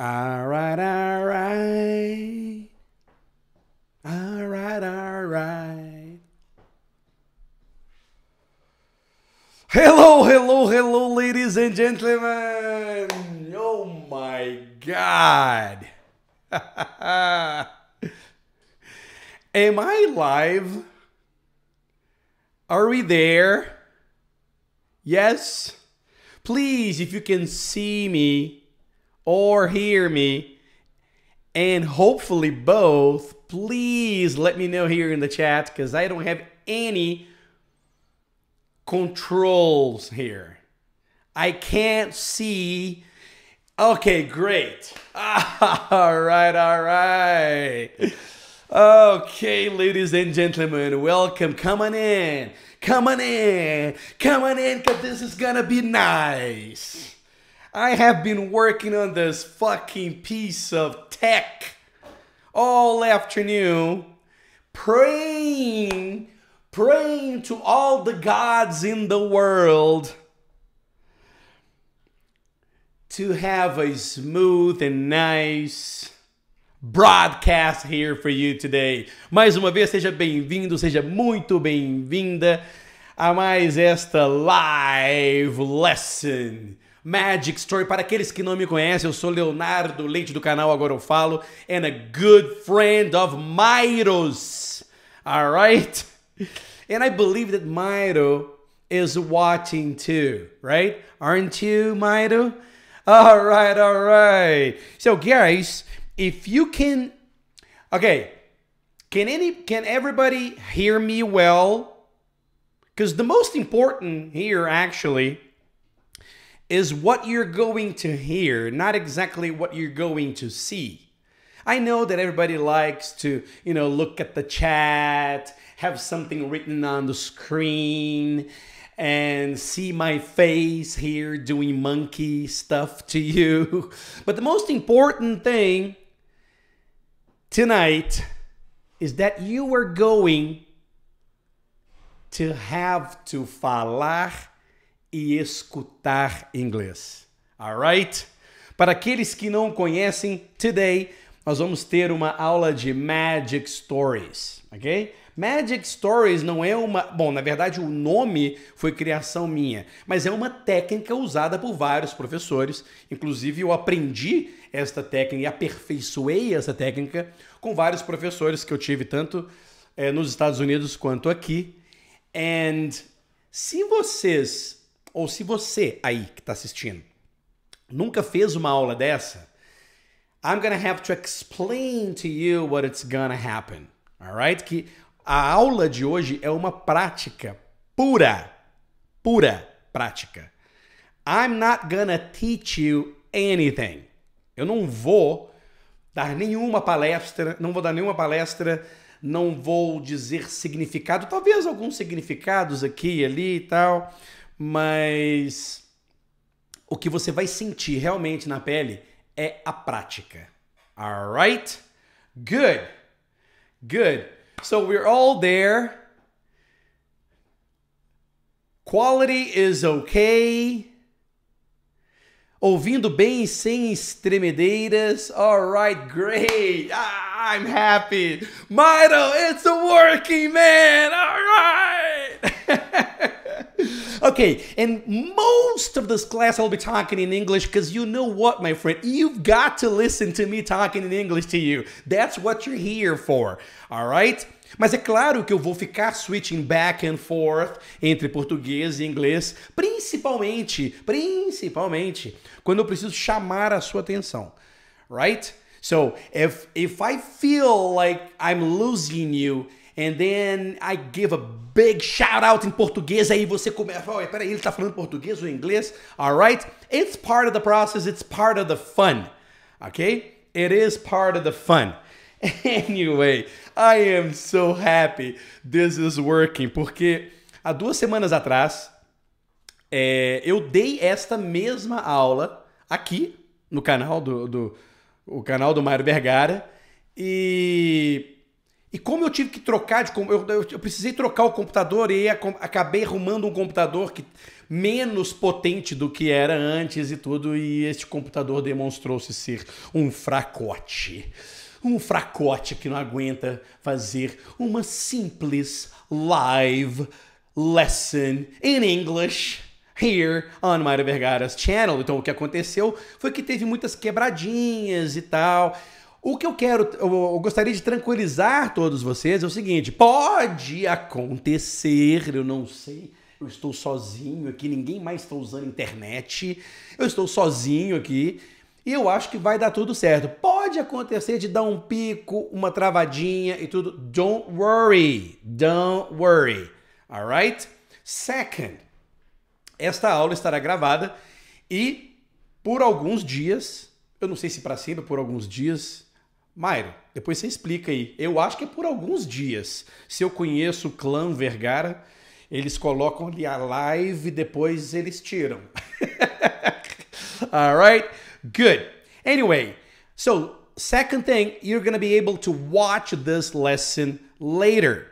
All right, all right. All right, all right. Hello, hello, hello, ladies and gentlemen. Oh my God. Am I live? Are we there? Yes? Please, if you can see me, or hear me, and hopefully both, please let me know here in the chat because I don't have any controls here. I can't see. Okay, great. all right, all right. Okay, ladies and gentlemen, welcome. Come on in. Come on in. Come on in, because this is going to be nice. I have been working on this fucking piece of tech all afternoon, praying, praying to all the gods in the world to have a smooth and nice broadcast here for you today. Mais uma vez, seja bem-vindo, seja muito bem-vinda a mais esta live lesson Magic Story. Para aqueles que não me conhecem, eu sou Leonardo Leite do canal Agora Eu Falo, and a good friend of Myros. Alright? And I believe that Myro is watching too, right? Aren't you, Myro? Alright, alright. So guys, if you can okay. Can any can everybody hear me well? Because the most important here actually is what you're going to hear, not exactly what you're going to see. I know that everybody likes to, you know, look at the chat, have something written on the screen, and see my face here doing monkey stuff to you. But the most important thing tonight is that you are going to have to falar e escutar inglês. Alright? Para aqueles que não conhecem, today nós vamos ter uma aula de Magic Stories, ok? Magic Stories não é uma. Bom, na verdade o nome foi criação minha, mas é uma técnica usada por vários professores. Inclusive, eu aprendi esta técnica e aperfeiçoei essa técnica com vários professores que eu tive, tanto é, nos Estados Unidos quanto aqui. And se vocês ou se você aí que está assistindo nunca fez uma aula dessa, I'm gonna have to explain to you what it's gonna happen. Alright? Que a aula de hoje é uma prática pura, pura prática. I'm not gonna teach you anything. Eu não vou dar nenhuma palestra, não vou dar nenhuma palestra, não vou dizer significado, talvez alguns significados aqui e ali e tal mas o que você vai sentir realmente na pele é a prática. Alright? Good. Good. So we're all there. Quality is okay. Ouvindo bem sem estremedeiras. Alright, great. Ah, I'm happy. Milo, it's a working man. Alright. Okay, and most of this class I'll be talking in English because you know what, my friend, you've got to listen to me talking in English to you. That's what you're here for, all right? Mas é claro que eu vou ficar switching back and forth entre português e inglês, principalmente, principalmente quando eu preciso chamar a sua atenção, right? So, if if I feel like I'm losing you And then I give a big shout out em português. Aí você começa, oh, peraí, ele está falando português ou inglês? Alright? It's part of the process, it's part of the fun. Okay? It is part of the fun. Anyway, I am so happy this is working, porque há duas semanas atrás é, eu dei esta mesma aula aqui no canal do, do o canal do Mário Vergara e e como eu tive que trocar de. Eu, eu, eu precisei trocar o computador e acabei arrumando um computador que menos potente do que era antes e tudo, e este computador demonstrou-se ser um fracote. Um fracote que não aguenta fazer uma simples live lesson in English here on Mário Vergara's channel. Então o que aconteceu foi que teve muitas quebradinhas e tal. O que eu quero, eu gostaria de tranquilizar todos vocês é o seguinte: pode acontecer, eu não sei, eu estou sozinho aqui, ninguém mais está usando internet, eu estou sozinho aqui e eu acho que vai dar tudo certo. Pode acontecer de dar um pico, uma travadinha e tudo. Don't worry, don't worry, alright? Second, esta aula estará gravada e por alguns dias, eu não sei se para sempre, por alguns dias, Mairo, depois você explica aí. Eu acho que é por alguns dias. Se eu conheço o clã Vergara, eles colocam ali a live e depois eles tiram. Alright? Good. Anyway, so second thing, you're gonna be able to watch this lesson later.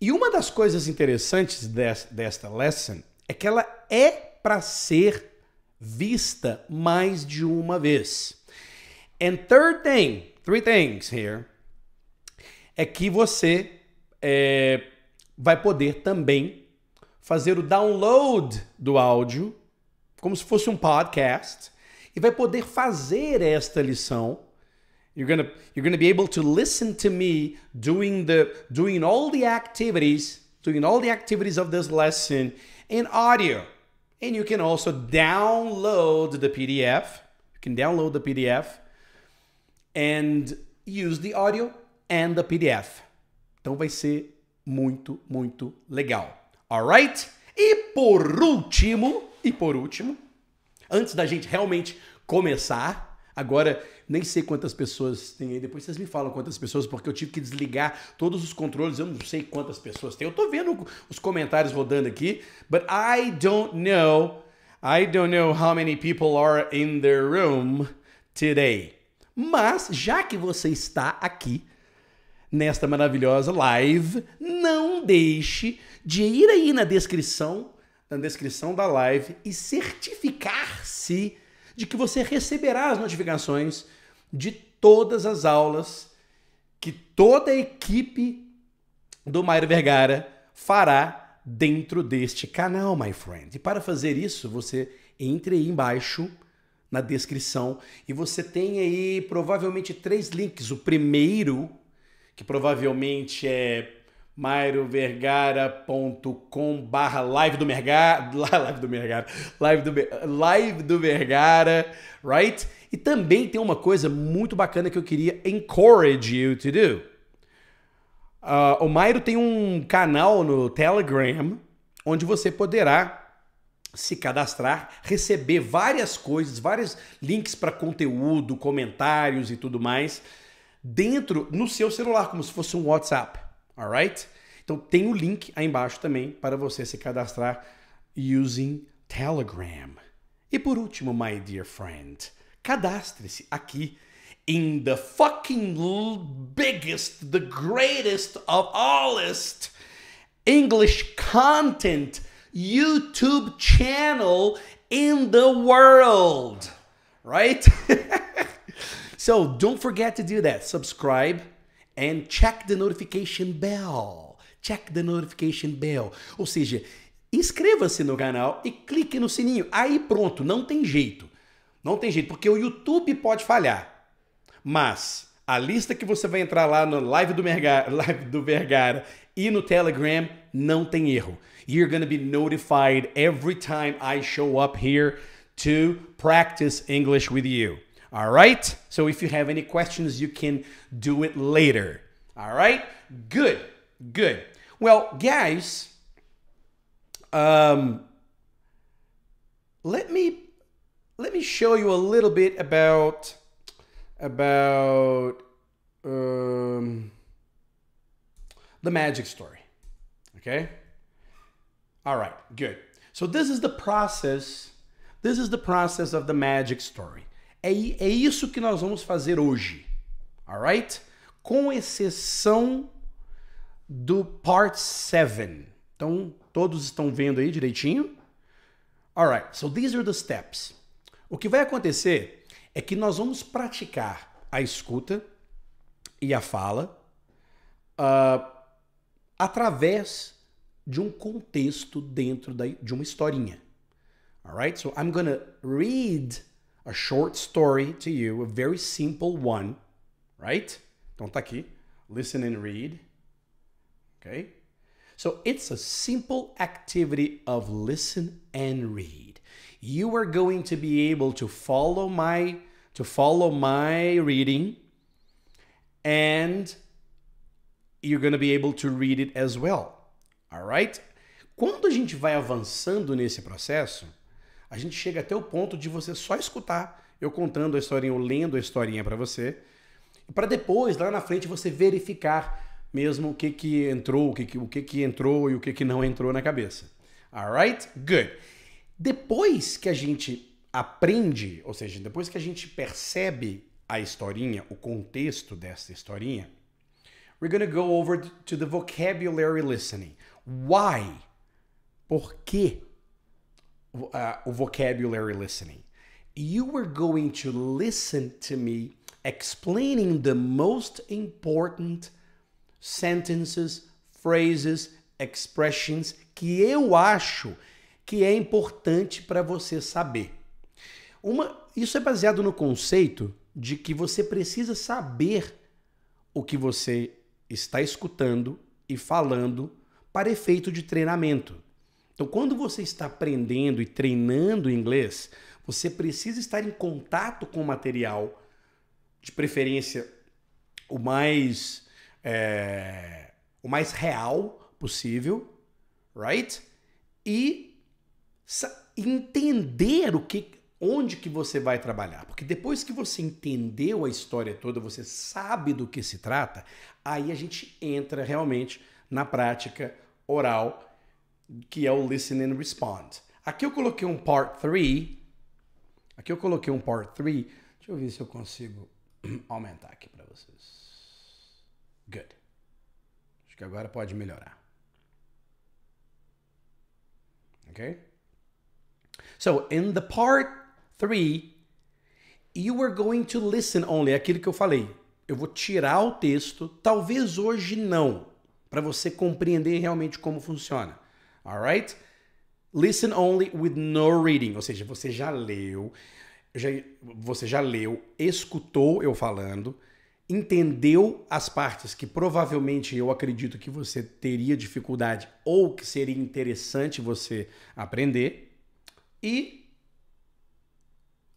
E uma das coisas interessantes desta lesson é que ela é para ser vista mais de uma vez. And third thing, three things here, é que você é, vai poder também fazer o download do áudio, como se fosse um podcast, e vai poder fazer esta lição. You're gonna, you're gonna be able to listen to me doing the doing all the activities, doing all the activities of this lesson in audio. And you can also download the PDF. You can download the PDF and use the audio and the PDF. Então vai ser muito, muito legal. Alright? E por último, e por último, antes da gente realmente começar, agora nem sei quantas pessoas tem aí, depois vocês me falam quantas pessoas, porque eu tive que desligar todos os controles, eu não sei quantas pessoas tem. Eu tô vendo os comentários rodando aqui, but I don't know, I don't know how many people are in the room today. Mas, já que você está aqui nesta maravilhosa live, não deixe de ir aí na descrição, na descrição da live e certificar-se de que você receberá as notificações de todas as aulas que toda a equipe do Mário Vergara fará dentro deste canal, my friend. E para fazer isso, você entre aí embaixo na descrição e você tem aí provavelmente três links. O primeiro, que provavelmente é mairovergara.com barra live do Mergara, live do Mergara, live do, live do Vergara, right? E também tem uma coisa muito bacana que eu queria encourage you to do. Uh, o Mairo tem um canal no Telegram onde você poderá se cadastrar, receber várias coisas, vários links para conteúdo, comentários e tudo mais dentro no seu celular, como se fosse um WhatsApp, alright? Então tem o um link aí embaixo também para você se cadastrar using Telegram. E por último, my dear friend, cadastre-se aqui in the fucking biggest, the greatest of allest English content YouTube channel in the world, right? so don't forget to do that. Subscribe and check the notification bell. Check the notification bell. Ou seja, inscreva-se no canal e clique no sininho. Aí pronto, não tem jeito. Não tem jeito, porque o YouTube pode falhar. Mas A lista que você vai entrar lá no live do, live do Vergara e no Telegram não tem erro. You're gonna be notified every time I show up here to practice English with you. All right? So if you have any questions, you can do it later. All right? Good. Good. Well, guys, um, let me let me show you a little bit about about um, the magic story. Okay? All right, good. So this is the process. This is the process of the magic story. É, é isso que nós vamos fazer hoje. All right? Com exceção do part 7. Então, todos estão vendo aí direitinho? All right. So these are the steps. O que vai acontecer é que nós vamos praticar a escuta e a fala uh, através de um contexto dentro da, de uma historinha. Alright? So I'm gonna read a short story to you, a very simple one, right? Então tá aqui. Listen and read. Okay? So it's a simple activity of listen and read. You are going to be able to follow my to follow my reading and you're going to be able to read it as well. All right? Quando a gente vai avançando nesse processo, a gente chega até o ponto de você só escutar eu contando a historinha ou lendo a historinha para você, para depois, lá na frente, você verificar mesmo o que, que entrou, o que, que, o que, que entrou e o que, que não entrou na cabeça. Alright? Good. Depois que a gente aprende, ou seja, depois que a gente percebe a historinha, o contexto dessa historinha, we're going to go over to the vocabulary listening. Why? Por que Uh, ah, o vocabulary listening. You were going to listen to me explaining the most important sentences, phrases, expressions que eu acho que é importante para você saber. Uma, isso é baseado no conceito de que você precisa saber o que você está escutando e falando para efeito de treinamento. Então, quando você está aprendendo e treinando inglês, você precisa estar em contato com o material, de preferência o mais é, o mais real possível, right? E entender o que onde que você vai trabalhar. Porque depois que você entendeu a história toda, você sabe do que se trata, aí a gente entra realmente na prática oral, que é o listen and respond. Aqui eu coloquei um part 3. Aqui eu coloquei um part 3. Deixa eu ver se eu consigo aumentar aqui para vocês. Good. Acho que agora pode melhorar. Okay? So in the part 3, you are going to listen only. É aquilo que eu falei. Eu vou tirar o texto, talvez hoje não, para você compreender realmente como funciona. Alright? Listen only with no reading. Ou seja, você já leu, já, você já leu, escutou eu falando, entendeu as partes que provavelmente eu acredito que você teria dificuldade ou que seria interessante você aprender e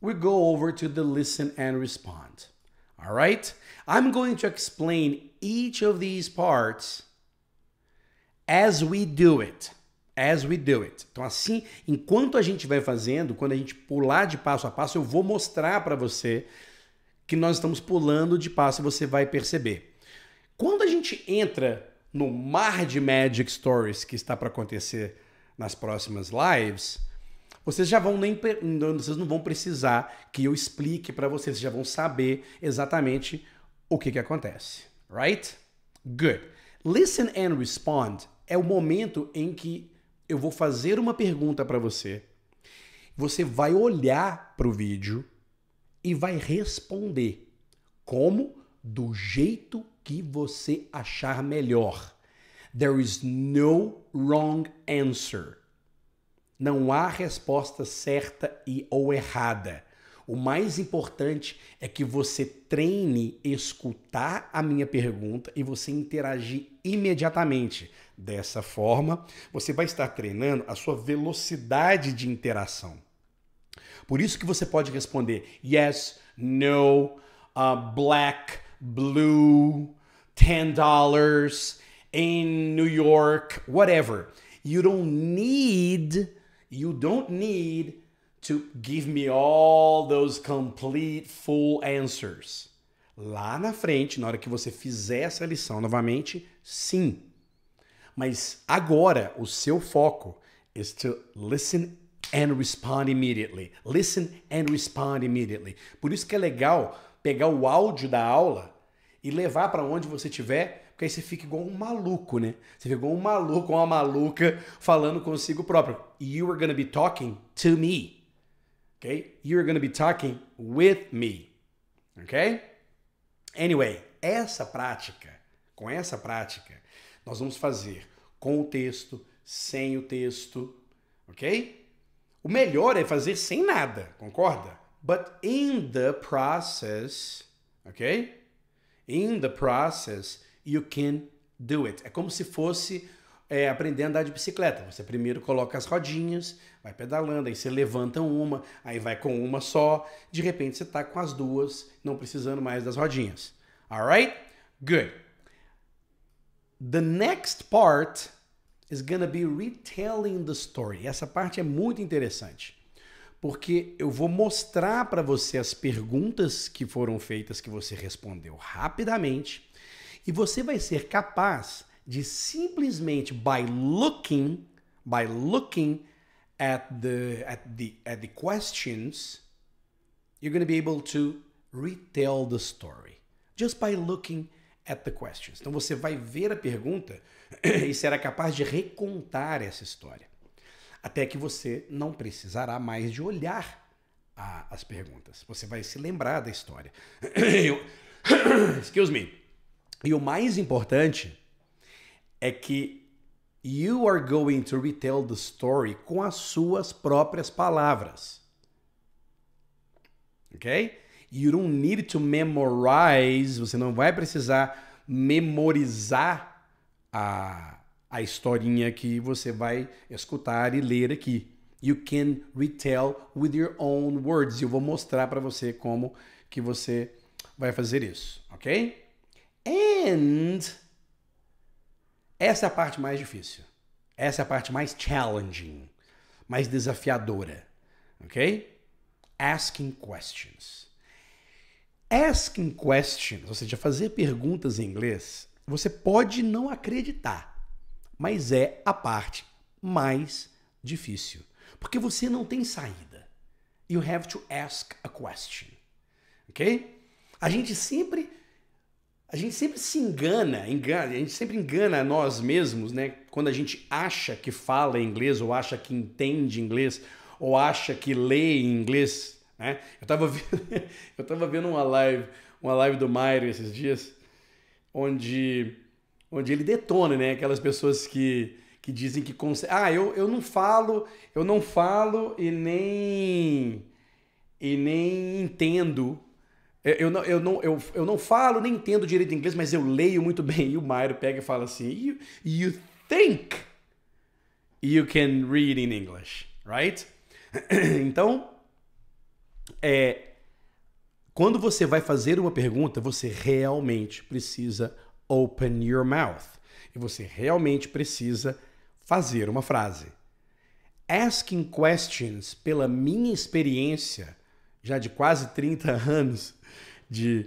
we go over to the listen and respond. All right? I'm going to explain each of these parts as we do it. As we do it. Então, assim, enquanto a gente vai fazendo, quando a gente pular de passo a passo, eu vou mostrar para você que nós estamos pulando de passo e você vai perceber. Quando a gente entra no mar de Magic Stories que está para acontecer nas próximas lives, vocês já vão nem vocês não vão precisar que eu explique para vocês, vocês já vão saber exatamente o que que acontece, right? Good. Listen and respond é o momento em que eu vou fazer uma pergunta para você. Você vai olhar para o vídeo e vai responder. Como? Do jeito que você achar melhor. There is no wrong answer. Não há resposta certa e ou errada. O mais importante é que você treine escutar a minha pergunta e você interagir imediatamente. Dessa forma, você vai estar treinando a sua velocidade de interação. Por isso que você pode responder yes, no, uh, black, blue, ten dollars in New York, whatever. You don't need You don't need to give me all those complete full answers. Lá na frente, na hora que você fizer essa lição novamente, sim. Mas agora o seu foco is to listen and respond immediately. Listen and respond immediately. Por isso que é legal pegar o áudio da aula e levar para onde você estiver porque aí você fica igual um maluco, né? Você fica igual um maluco, uma maluca falando consigo próprio. You are gonna be talking to me. Ok? You are gonna be talking with me. Ok? Anyway, essa prática, com essa prática, nós vamos fazer com o texto, sem o texto, ok? O melhor é fazer sem nada, concorda? But in the process, ok? In the process, you can do it. É como se fosse é, aprender a andar de bicicleta. Você primeiro coloca as rodinhas, vai pedalando, aí você levanta uma, aí vai com uma só, de repente você está com as duas, não precisando mais das rodinhas. Alright? Good. The next part is gonna be retelling the story. Essa parte é muito interessante, porque eu vou mostrar para você as perguntas que foram feitas que você respondeu rapidamente e você vai ser capaz de simplesmente by looking, by looking at the at the at the questions, you're going to be able to retell the story just by looking at the questions. Então você vai ver a pergunta e será capaz de recontar essa história. Até que você não precisará mais de olhar a, as perguntas. Você vai se lembrar da história. Excuse me. E o mais importante é que you are going to retell the story com as suas próprias palavras. Ok? You don't need to memorize, você não vai precisar memorizar a, a historinha que você vai escutar e ler aqui. You can retell with your own words. Eu vou mostrar para você como que você vai fazer isso, ok? And essa é a parte mais difícil. Essa é a parte mais challenging, mais desafiadora. Ok? Asking questions. Asking questions, ou seja, fazer perguntas em inglês, você pode não acreditar, mas é a parte mais difícil. Porque você não tem saída. You have to ask a question. Ok? A gente sempre a gente sempre se engana, engana, a gente sempre engana nós mesmos, né? Quando a gente acha que fala inglês, ou acha que entende inglês, ou acha que lê inglês, né? Eu tava vendo, eu tava vendo uma live, uma live do Mairo esses dias, onde onde ele detona, né? Aquelas pessoas que, que dizem que consegue. Ah, eu, eu não falo, eu não falo e nem e nem entendo eu não, eu, não, eu, eu não falo nem entendo direito inglês, mas eu leio muito bem. E o Mairo pega e fala assim: you, you think you can read in English, right? Então, é, quando você vai fazer uma pergunta, você realmente precisa open your mouth. E você realmente precisa fazer uma frase. Asking questions, pela minha experiência, já de quase 30 anos de,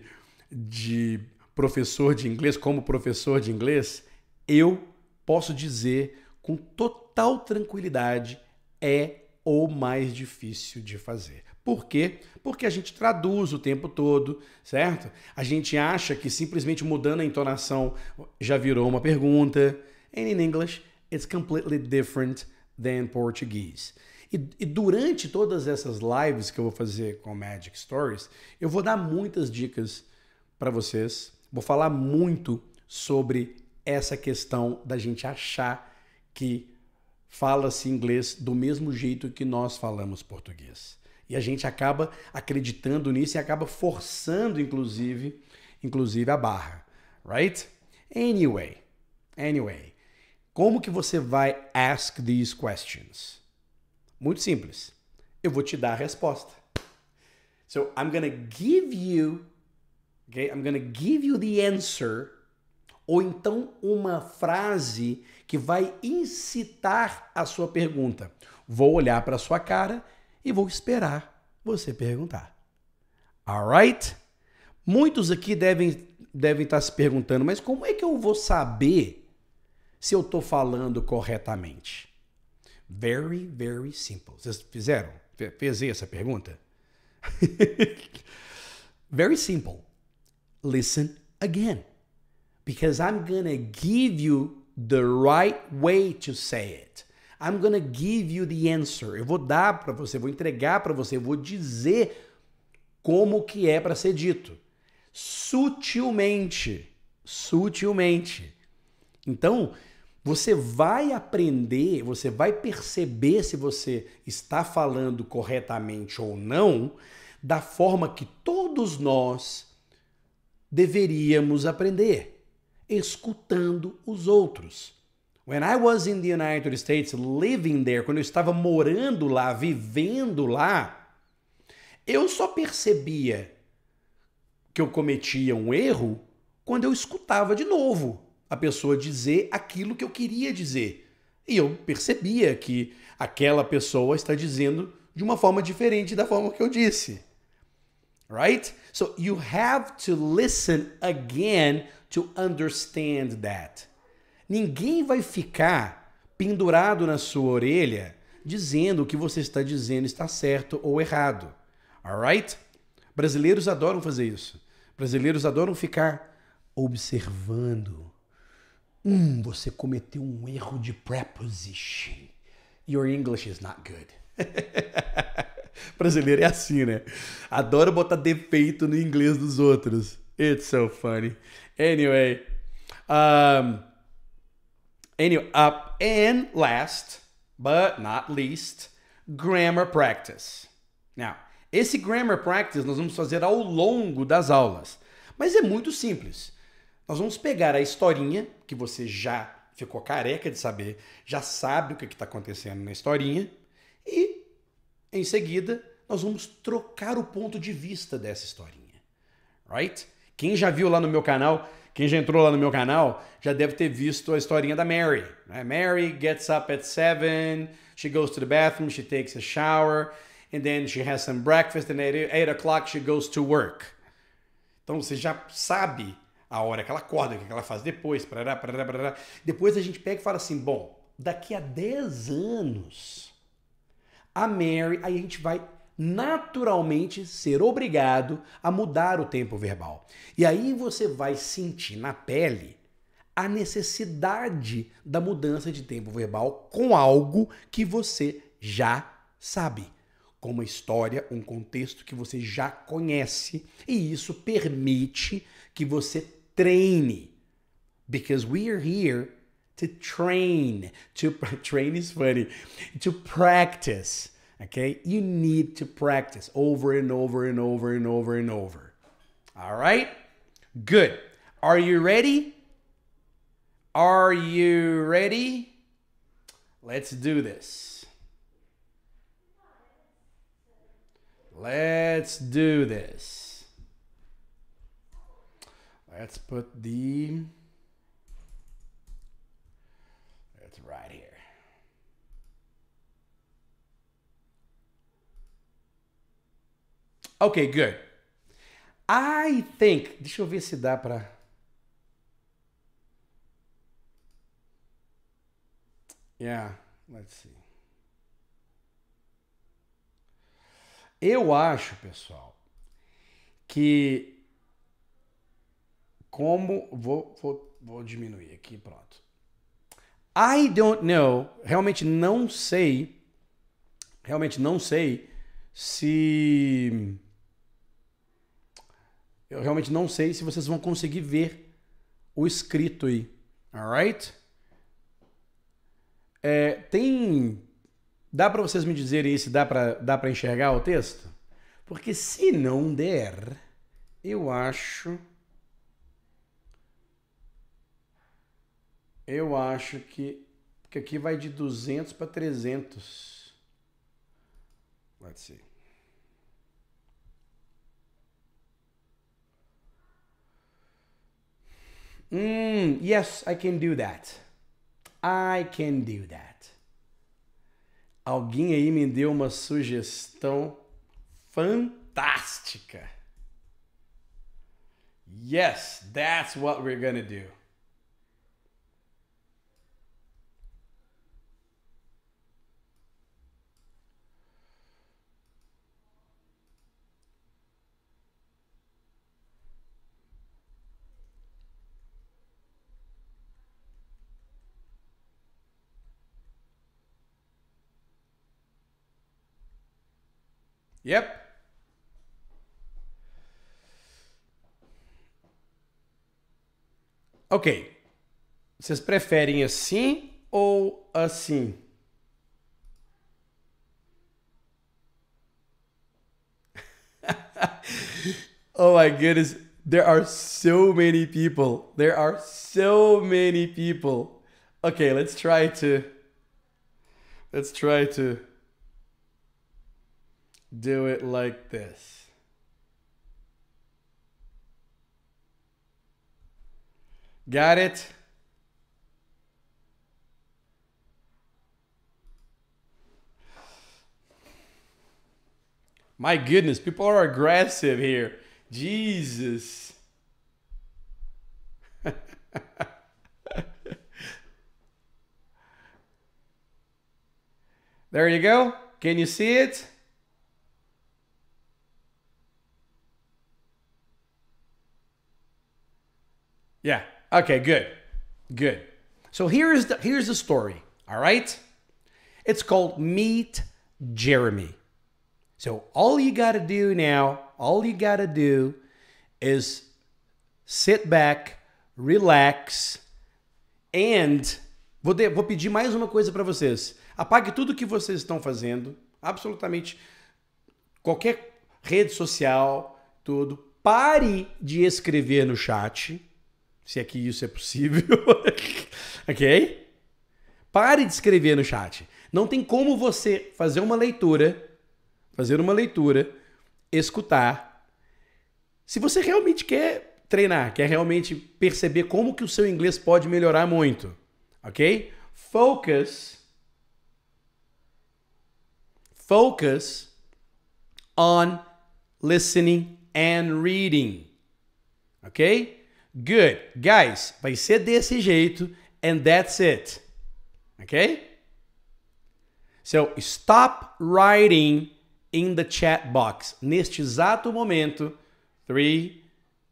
de professor de inglês, como professor de inglês, eu posso dizer com total tranquilidade é o mais difícil de fazer. Por quê? Porque a gente traduz o tempo todo, certo? A gente acha que simplesmente mudando a entonação já virou uma pergunta. And in English, it's completely different than Portuguese. E, e, durante todas essas lives que eu vou fazer com Magic Stories, eu vou dar muitas dicas para vocês. Vou falar muito sobre essa questão da gente achar que fala-se inglês do mesmo jeito que nós falamos português. E a gente acaba acreditando nisso e acaba forçando, inclusive, inclusive a barra, right? Anyway, anyway, como que você vai ask these questions? Muito simples. Eu vou te dar a resposta. So I'm gonna give you, okay? I'm gonna give you the answer. Ou então uma frase que vai incitar a sua pergunta. Vou olhar para sua cara e vou esperar você perguntar. Alright? Muitos aqui devem, devem estar tá se perguntando, mas como é que eu vou saber se eu estou falando corretamente? Very, very simple. Vocês fizeram? Fez essa pergunta? very simple. Listen again. Because I'm going to give you the right way to say it. I'm going to give you the answer. Eu vou dar para você, vou entregar para você, vou dizer como que é para ser dito. Sutilmente. Sutilmente. Então, você vai aprender, você vai perceber se você está falando corretamente ou não, da forma que todos nós deveríamos aprender, escutando os outros. When I was in the United States living there, quando eu estava morando lá, vivendo lá, eu só percebia que eu cometia um erro quando eu escutava de novo a pessoa dizer aquilo que eu queria dizer. E eu percebia que aquela pessoa está dizendo de uma forma diferente da forma que eu disse. Right? So you have to listen again to understand that. Ninguém vai ficar pendurado na sua orelha dizendo o que você está dizendo está certo ou errado. Alright? Brasileiros adoram fazer isso. Brasileiros adoram ficar observando Hum, você cometeu um erro de preposition. Your English is not good. Brasileiro é assim, né? Adoro botar defeito no inglês dos outros. It's so funny. Anyway, um, anyway, uh, and last but not least, grammar practice. Now, esse grammar practice nós vamos fazer ao longo das aulas, mas é muito simples. Nós vamos pegar a historinha, que você já ficou careca de saber, já sabe o que está acontecendo na historinha, e em seguida nós vamos trocar o ponto de vista dessa historinha. Right? Quem já viu lá no meu canal, quem já entrou lá no meu canal, já deve ter visto a historinha da Mary. Né? Mary gets up at seven, she goes to the bathroom, she takes a shower, and then she has some breakfast, and at eight o'clock she goes to work. Então você já sabe a hora que ela acorda, o que ela faz depois, parará, parará, parará. Depois a gente pega e fala assim, bom, daqui a 10 anos, a Mary, aí a gente vai naturalmente ser obrigado a mudar o tempo verbal. E aí você vai sentir na pele a necessidade da mudança de tempo verbal com algo que você já sabe, com uma história, um contexto que você já conhece, e isso permite que você treine because we are here to train. To train is funny. To practice. Okay? You need to practice over and over and over and over and over. All right? Good. Are you ready? Are you ready? Let's do this. Let's do this. Let's put the. It's right here. Okay, good. I think. Deixa eu ver se dá para. Yeah, let's see. Eu acho, pessoal, que como. Vou, vou, vou diminuir aqui, pronto. I don't know. Realmente não sei. Realmente não sei se. Eu realmente não sei se vocês vão conseguir ver o escrito aí. Alright? É, tem. Dá para vocês me dizerem se dá para dá pra enxergar o texto? Porque se não der, eu acho. Eu acho que. que aqui vai de 200 para 300. Let's see. Hum, yes, I can do that. I can do that. Alguém aí me deu uma sugestão fantástica. Yes, that's what we're gonna do. Yep. Ok. Vocês preferem assim ou assim? oh my goodness. There are so many people. There are so many people. Okay, let's try to. Let's try to do it like this. Got it? My goodness, people are aggressive here. Jesus. there you go. Can you see it? Yeah. Okay, good. Good. So here's the here's the story, all right? It's called Meet Jeremy. So all you got to do now, all you got to do is sit back, relax and vou, de, vou pedir mais uma coisa para vocês. Apague tudo que vocês estão fazendo, absolutamente qualquer rede social, tudo. Pare de escrever no chat se é que isso é possível. ok? Pare de escrever no chat. Não tem como você fazer uma leitura, fazer uma leitura, escutar. Se você realmente quer treinar, quer realmente perceber como que o seu inglês pode melhorar muito, ok? Focus. Focus on listening and reading. Ok? Good. Guys, vai ser desse jeito. And that's it. Ok? So, stop writing in the chat box. Neste exato momento. 3,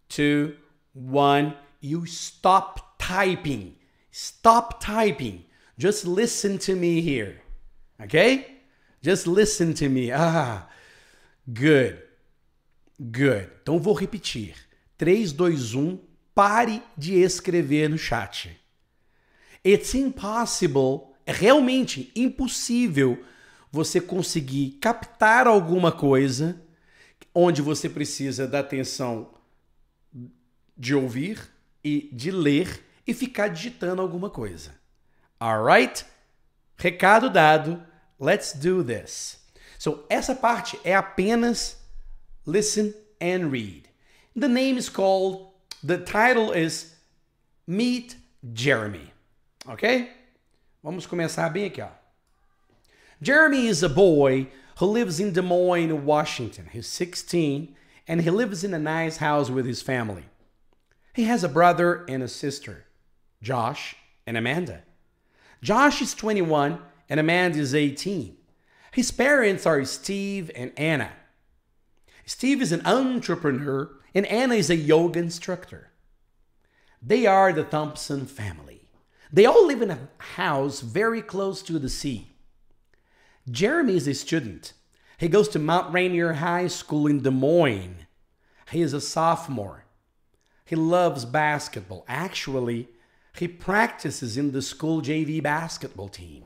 2, 1. You stop typing. Stop typing. Just listen to me here. Ok? Just listen to me. Ah, good. Good. Então vou repetir. 3, 2, 1 pare de escrever no chat. It's impossible, é realmente impossível você conseguir captar alguma coisa onde você precisa da atenção de ouvir e de ler e ficar digitando alguma coisa. Alright? Recado dado. Let's do this. So, essa parte é apenas listen and read. The name is called The title is Meet Jeremy. Ok? Vamos começar bem aqui, ó. Jeremy is a boy who lives in Des Moines, Washington. He's 16 and he lives in a nice house with his family. He has a brother and a sister, Josh and Amanda. Josh is 21 and Amanda is 18. His parents are Steve and Anna. Steve is an entrepreneur and Anna is a yoga instructor. They are the Thompson family. They all live in a house very close to the sea. Jeremy is a student. He goes to Mount Rainier High School in Des Moines. He is a sophomore. He loves basketball. Actually, he practices in the school JV basketball team.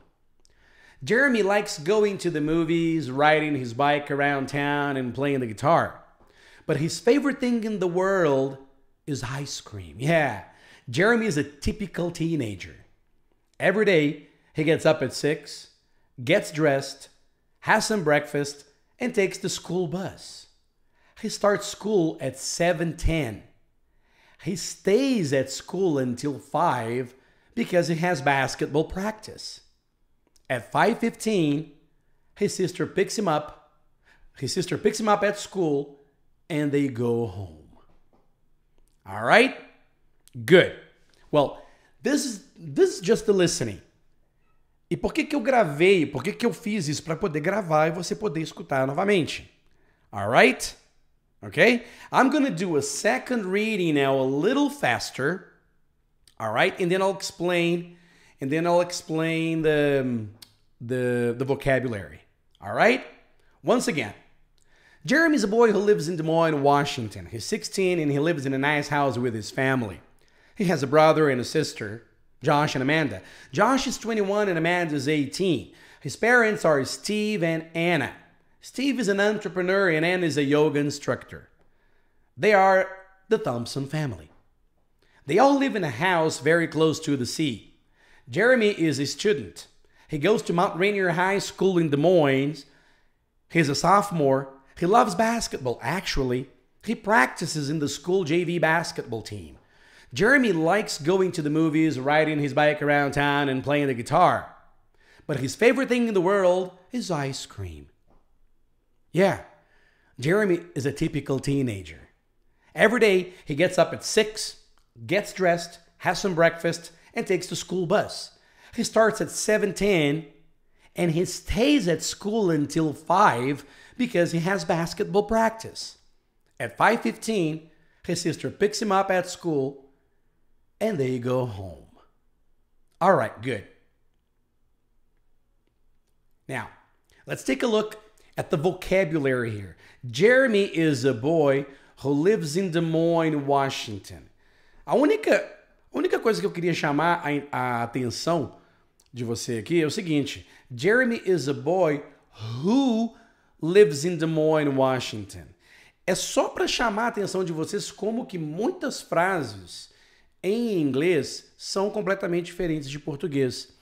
Jeremy likes going to the movies, riding his bike around town, and playing the guitar. But his favorite thing in the world is ice cream. Yeah. Jeremy is a typical teenager. Every day, he gets up at 6, gets dressed, has some breakfast, and takes the school bus. He starts school at 7:10. He stays at school until 5 because he has basketball practice. At 5:15, his sister picks him up. His sister picks him up at school and they go home. All right? Good. Well, this is, this is just the listening. E por que, que eu gravei? Por que, que eu fiz isso? Para poder gravar e você poder escutar novamente. All right? Okay? I'm going to do a second reading now a little faster. All right? And then I'll explain and then I'll explain the the the vocabulary. All right? Once again, Jeremy's a boy who lives in Des Moines, Washington. He's 16 and he lives in a nice house with his family. He has a brother and a sister, Josh and Amanda. Josh is 21 and Amanda is 18. His parents are Steve and Anna. Steve is an entrepreneur and Anna is a yoga instructor. They are the Thompson family. They all live in a house very close to the sea. Jeremy is a student. He goes to Mount Rainier High School in Des Moines. He's a sophomore he loves basketball, actually. He practices in the school JV basketball team. Jeremy likes going to the movies, riding his bike around town, and playing the guitar. But his favorite thing in the world is ice cream. Yeah, Jeremy is a typical teenager. Every day, he gets up at 6, gets dressed, has some breakfast, and takes the school bus. He starts at 7:10 and he stays at school until 5 because he has basketball practice. At 5:15, his sister picks him up at school and they go home. All right, good. Now, let's take a look at the vocabulary here. Jeremy is a boy who lives in Des Moines, Washington. A única, a única coisa que eu queria chamar a, a atenção de você aqui é o seguinte: Jeremy is a boy who lives in Des Moines, Washington. É só para chamar a atenção de vocês como que muitas frases em inglês são completamente diferentes de português,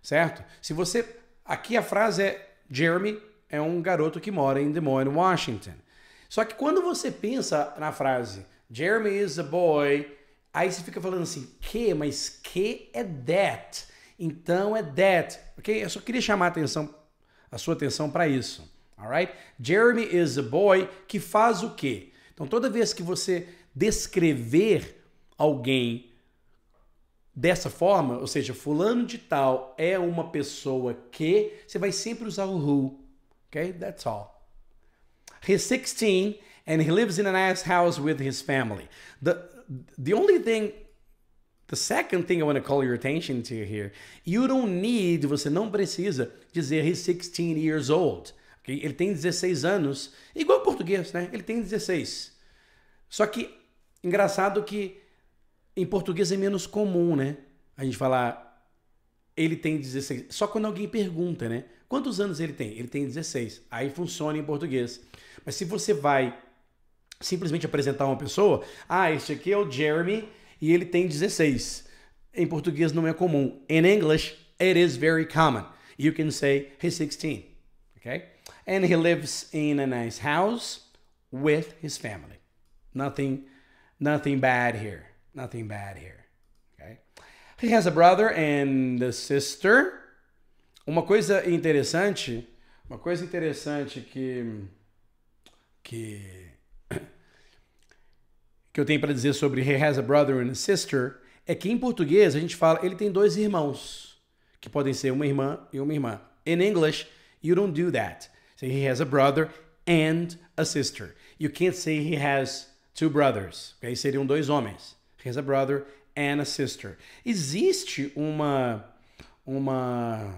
certo? Se você aqui a frase é Jeremy é um garoto que mora em Des Moines, Washington. Só que quando você pensa na frase Jeremy is a boy, aí você fica falando assim, que, mas que é that? Então é that, ok? Eu só queria chamar a atenção, a sua atenção para isso alright? Jeremy is a boy que faz o quê? Então toda vez que você descrever alguém dessa forma, ou seja, fulano de tal é uma pessoa que, você vai sempre usar o who, ok? That's all. He's 16 and he lives in a nice house with his family. The the only thing The second thing I want to call your attention to here, you don't need, você não precisa dizer he's 16 years old ele tem 16 anos, igual o português, né? Ele tem 16. Só que, engraçado que em português é menos comum, né? A gente falar ele tem 16. Só quando alguém pergunta, né? Quantos anos ele tem? Ele tem 16. Aí funciona em português. Mas se você vai simplesmente apresentar uma pessoa, ah, este aqui é o Jeremy e ele tem 16. Em português não é comum. In English, it is very common. You can say he's 16. Okay? and he lives in a nice house with his family. Nothing, nothing bad here. Nothing bad here. Okay? He has a brother and a sister. Uma coisa interessante, uma coisa interessante que que que eu tenho para dizer sobre he has a brother and a sister é que em português a gente fala ele tem dois irmãos, que podem ser uma irmã e uma irmã. In English, you don't do that. So he has a brother and a sister. You can't say he has two brothers. Okay? Seriam dois homens. He has a brother and a sister. Existe uma. Uma.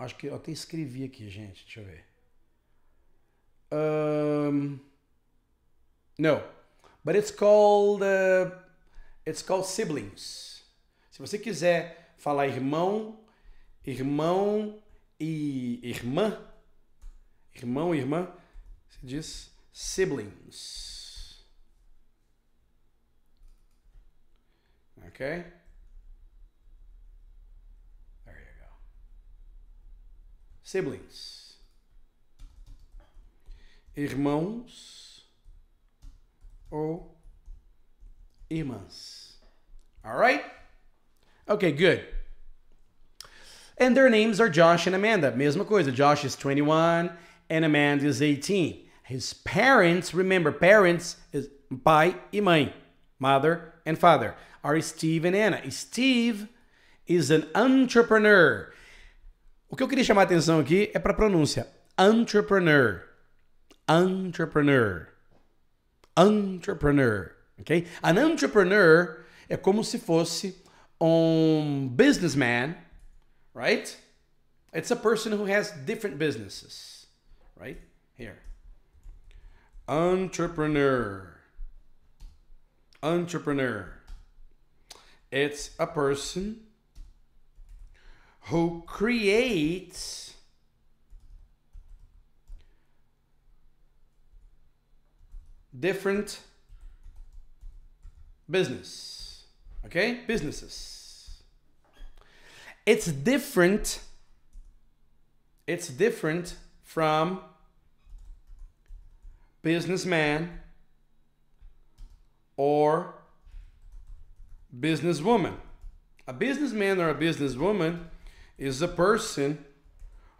Acho que eu até escrevi aqui, gente. Deixa eu ver. Um, no. But it's called. Uh, it's called siblings. Se você quiser falar irmão, irmão e irmã, irmão e irmã, se diz siblings. Ok? There you go. Siblings. Irmãos ou irmãs. All right? Okay, good. And their names are Josh and Amanda. Mesma coisa. Josh is 21 and a man is 18. His parents, remember, parents is pai e mãe, mother and father, are Steve and Anna. Steve is an entrepreneur. O que eu queria chamar a atenção aqui é para a pronúncia. Entrepreneur. Entrepreneur. Entrepreneur. Ok? An entrepreneur é como se fosse um businessman, right? It's a person who has different businesses. right? Here. Entrepreneur. Entrepreneur. It's a person who creates different business. Okay? Businesses. It's different. It's different from businessman or businesswoman. A businessman or a businesswoman is a person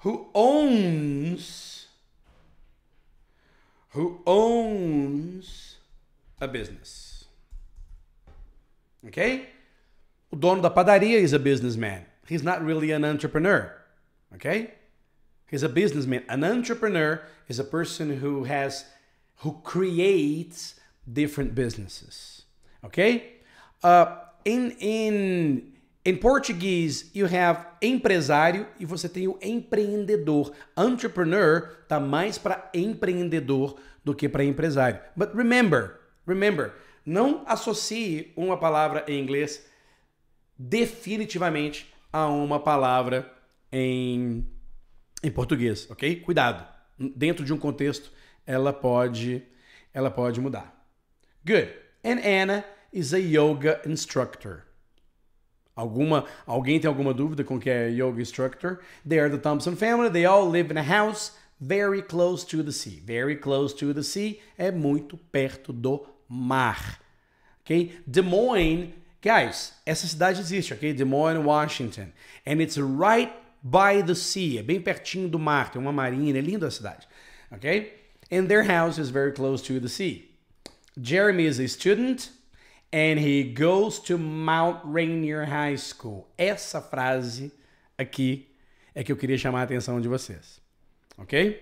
who owns who owns a business. Okay? O dono da padaria is a businessman. He's not really an entrepreneur. Okay? is a businessman. An entrepreneur is a person who has who creates different businesses. Okay? Uh, in in em português, you have empresário e você tem o empreendedor. Entrepreneur tá mais para empreendedor do que para empresário. But remember, remember, não associe uma palavra em inglês definitivamente a uma palavra em em português, ok? Cuidado. Dentro de um contexto, ela pode, ela pode mudar. Good. And Anna is a yoga instructor. Alguma, alguém tem alguma dúvida com que é yoga instructor? They are the Thompson family. They all live in a house very close to the sea. Very close to the sea é muito perto do mar. Ok? Des Moines, guys, essa cidade existe, ok? Des Moines, Washington. And it's right by the sea, é bem pertinho do mar, tem uma marina, é linda a cidade. Ok? And their house is very close to the sea. Jeremy is a student and he goes to Mount Rainier High School. Essa frase aqui é que eu queria chamar a atenção de vocês. OK?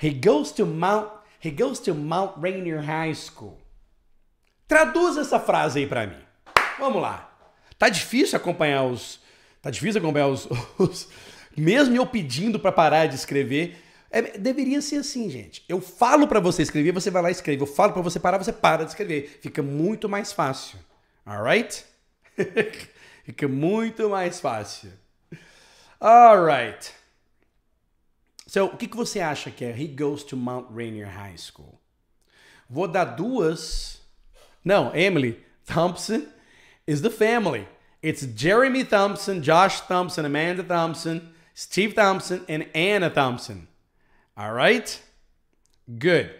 He goes to Mount He goes to Mount Rainier High School. Traduz essa frase aí para mim. Vamos lá. Tá difícil acompanhar os Tá difícil acompanhar os. os... Mesmo eu pedindo para parar de escrever. É, deveria ser assim, gente. Eu falo para você escrever, você vai lá e escreve. Eu falo para você parar, você para de escrever. Fica muito mais fácil. Alright? Fica muito mais fácil. Alright. So, o que, que você acha que é He Goes to Mount Rainier High School? Vou dar duas. Não, Emily. Thompson is the family. It's Jeremy Thompson, Josh Thompson, Amanda Thompson, Steve Thompson, and Anna Thompson. All right? Good.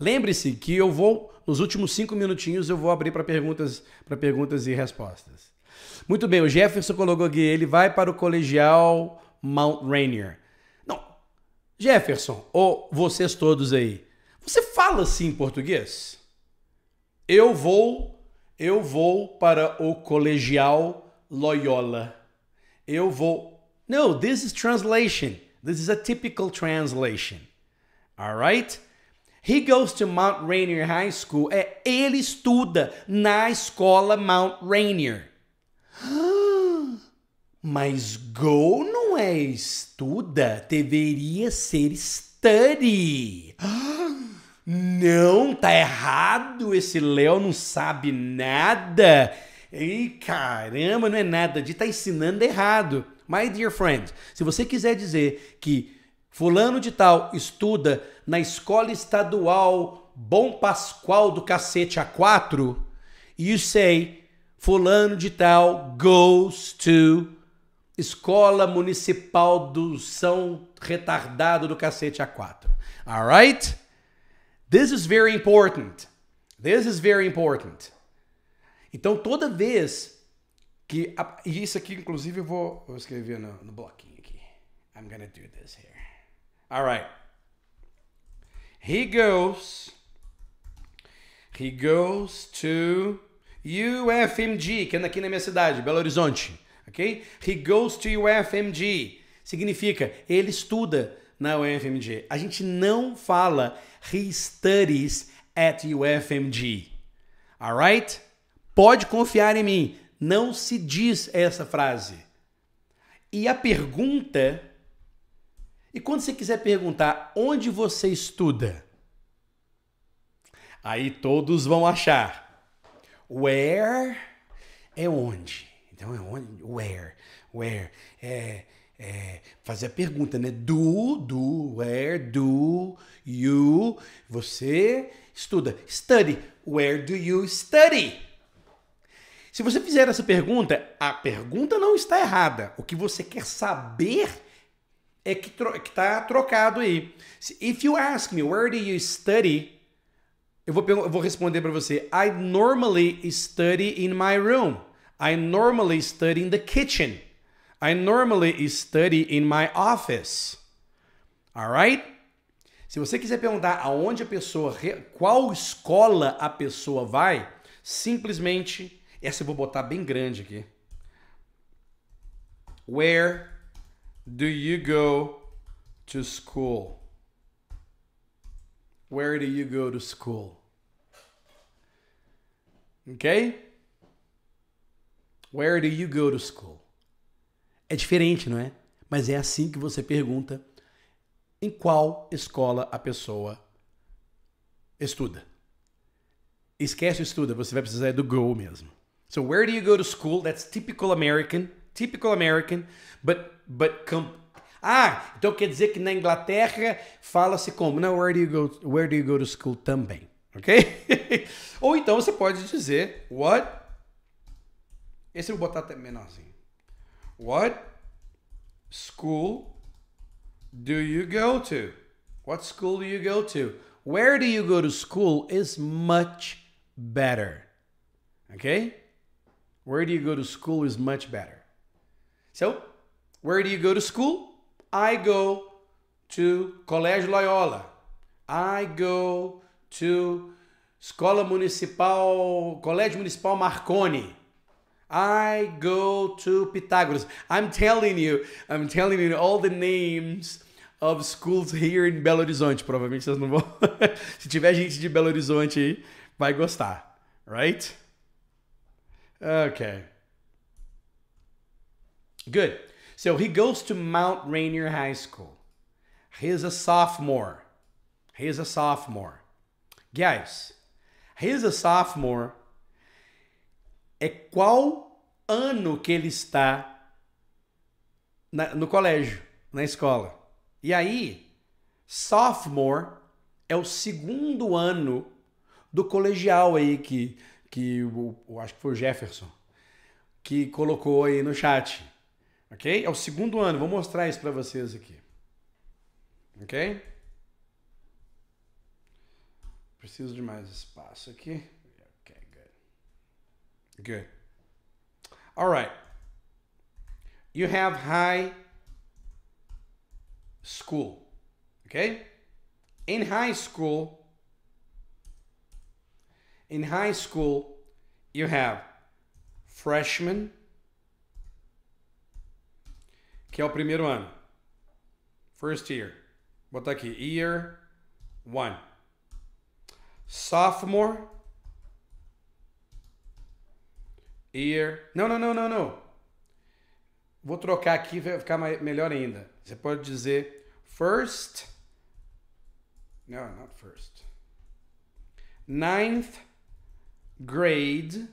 Lembre-se que eu vou, nos últimos cinco minutinhos, eu vou abrir para perguntas, perguntas e respostas. Muito bem, o Jefferson colocou aqui, ele vai para o colegial Mount Rainier. Não, Jefferson, ou vocês todos aí, você fala assim em português? Eu vou eu vou para o colegial Loyola. Eu vou. No, this is translation. This is a typical translation. All right? He goes to Mount Rainier High School. É, ele estuda na escola Mount Rainier. Mas go não é estuda, deveria ser study. Não, tá errado, esse Léo não sabe nada. Ei, caramba, não é nada de tá ensinando errado. My dear friend, se você quiser dizer que fulano de tal estuda na escola estadual Bom Pascoal do cacete A4, you say fulano de tal goes to Escola Municipal do São Retardado do Cacete A4. Alright? This is very important. This is very important. Então, toda vez que. A, e isso aqui, inclusive, eu vou, vou escrever no, no bloquinho aqui. I'm gonna do this here. All right. He goes. He goes to UFMG, que é aqui na minha cidade, Belo Horizonte. Ok? He goes to UFMG. Significa, ele estuda na UFMG. A gente não fala he studies at UFMG. Alright? Pode confiar em mim. Não se diz essa frase. E a pergunta. E quando você quiser perguntar onde você estuda, aí todos vão achar. Where é onde. Então é onde? Where. Where. É é, fazer a pergunta, né? Do, do, where, do, you. Você estuda. Study. Where do you study? Se você fizer essa pergunta, a pergunta não está errada. O que você quer saber é que tro está trocado aí. If you ask me, where do you study? Eu vou, eu vou responder para você. I normally study in my room. I normally study in the kitchen. I normally study in my office. Alright? Se você quiser perguntar aonde a pessoa, qual escola a pessoa vai, simplesmente essa eu vou botar bem grande aqui. Where do you go to school? Where do you go to school? Ok? Where do you go to school? É diferente, não é? Mas é assim que você pergunta em qual escola a pessoa estuda. Esquece o estuda, você vai precisar é do go mesmo. So where do you go to school? That's typical American, typical American, but but com Ah, então quer dizer que na Inglaterra fala-se como? Não, where do you go where do you go to school também, OK? Ou então você pode dizer what Esse eu vou botar até menorzinho. What school do you go to? What school do you go to? Where do you go to school is much better. Okay? Where do you go to school is much better. So, where do you go to school? I go to Colégio Loyola. I go to Escola Municipal, Colégio Municipal Marconi. I go to Pythagoras. I'm telling you, I'm telling you all the names of schools here in Belo Horizonte. Provavelmente vocês não vão. Se tiver gente de Belo Horizonte aí, vai gostar, right? Okay. Good. So he goes to Mount Rainier High School. He's a sophomore. He's a sophomore. Guys, he's a sophomore é qual ano que ele está na, no colégio, na escola. E aí, sophomore é o segundo ano do colegial aí que, que o, eu acho que foi o Jefferson que colocou aí no chat. Ok? É o segundo ano. Vou mostrar isso para vocês aqui. Ok? Preciso de mais espaço aqui. Good. All right. You have high school. Okay? In high school, in high school, you have freshman, que é o primeiro ano. First year. Vou botar aqui, year one. Sophomore, ear. Não, não, não, não, não. Vou trocar aqui, vai ficar mais, melhor ainda. Você pode dizer first. No, not first. Ninth grade.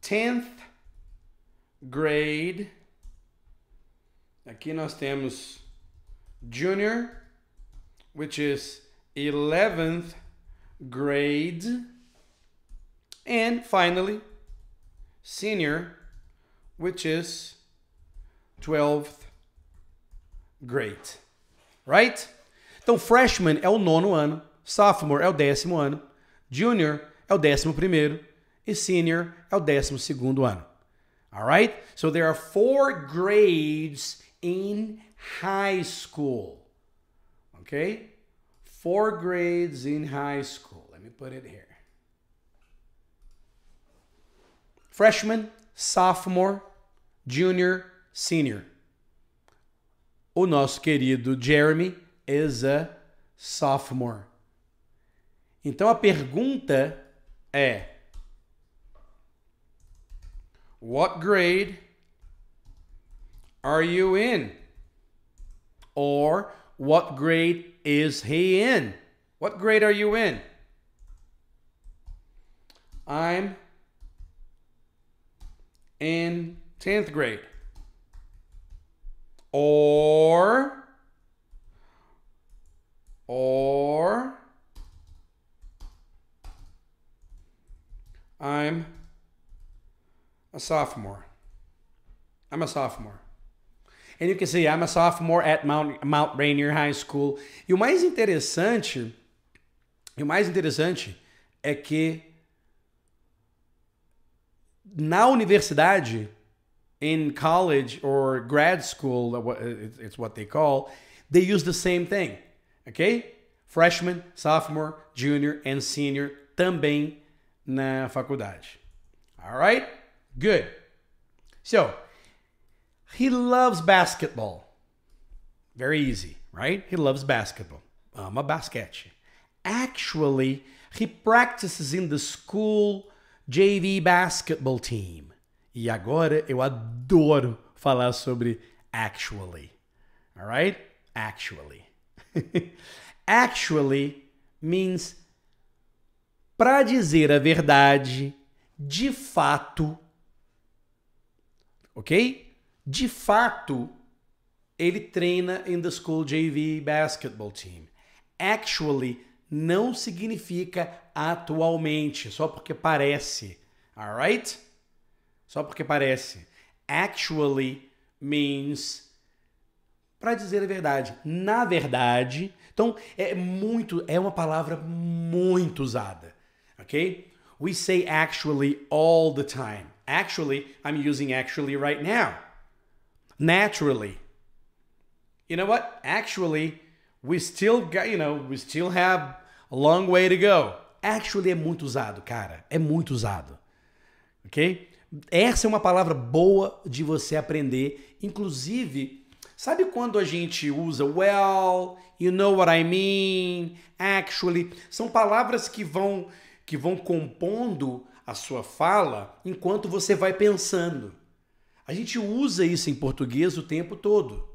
Tenth grade. Aqui nós temos junior, which is eleventh grade. And finally, senior, which is 12th grade, right? Então, freshman é o nono ano, sophomore é o décimo ano, junior é o décimo primeiro e senior é o décimo segundo ano. All right? So there are four grades in high school. Okay? Four grades in high school. Let me put it here. Freshman, sophomore, junior, senior. O nosso querido Jeremy is a sophomore. Então a pergunta é: What grade are you in? Or what grade is he in? What grade are you in? I'm in 10th grade. Or, or, I'm a sophomore. I'm a sophomore. And you can see, I'm a sophomore at Mount, Mount Rainier High School. E o mais interessante, e o mais interessante é que na universidade, in college or grad school, it's what they call, they use the same thing, ok? Freshman, sophomore, junior, and senior também na faculdade. All right? Good. So, he loves basketball. Very easy, right? He loves basketball. Ama basquete. Actually, he practices in the school JV Basketball Team. E agora eu adoro falar sobre actually. Alright? Actually. actually means para dizer a verdade, de fato. Ok? De fato, ele treina in the school JV basketball team. Actually, não significa atualmente, só porque parece. Alright? Só porque parece. Actually means para dizer a verdade. Na verdade, então é muito, é uma palavra muito usada, ok? We say actually all the time. Actually, I'm using actually right now. Naturally. You know what? Actually, we still got, you know, we still have Long way to go. Actually é muito usado, cara. É muito usado. Ok? Essa é uma palavra boa de você aprender. Inclusive, sabe quando a gente usa well, you know what I mean, actually? São palavras que vão que vão compondo a sua fala enquanto você vai pensando. A gente usa isso em português o tempo todo.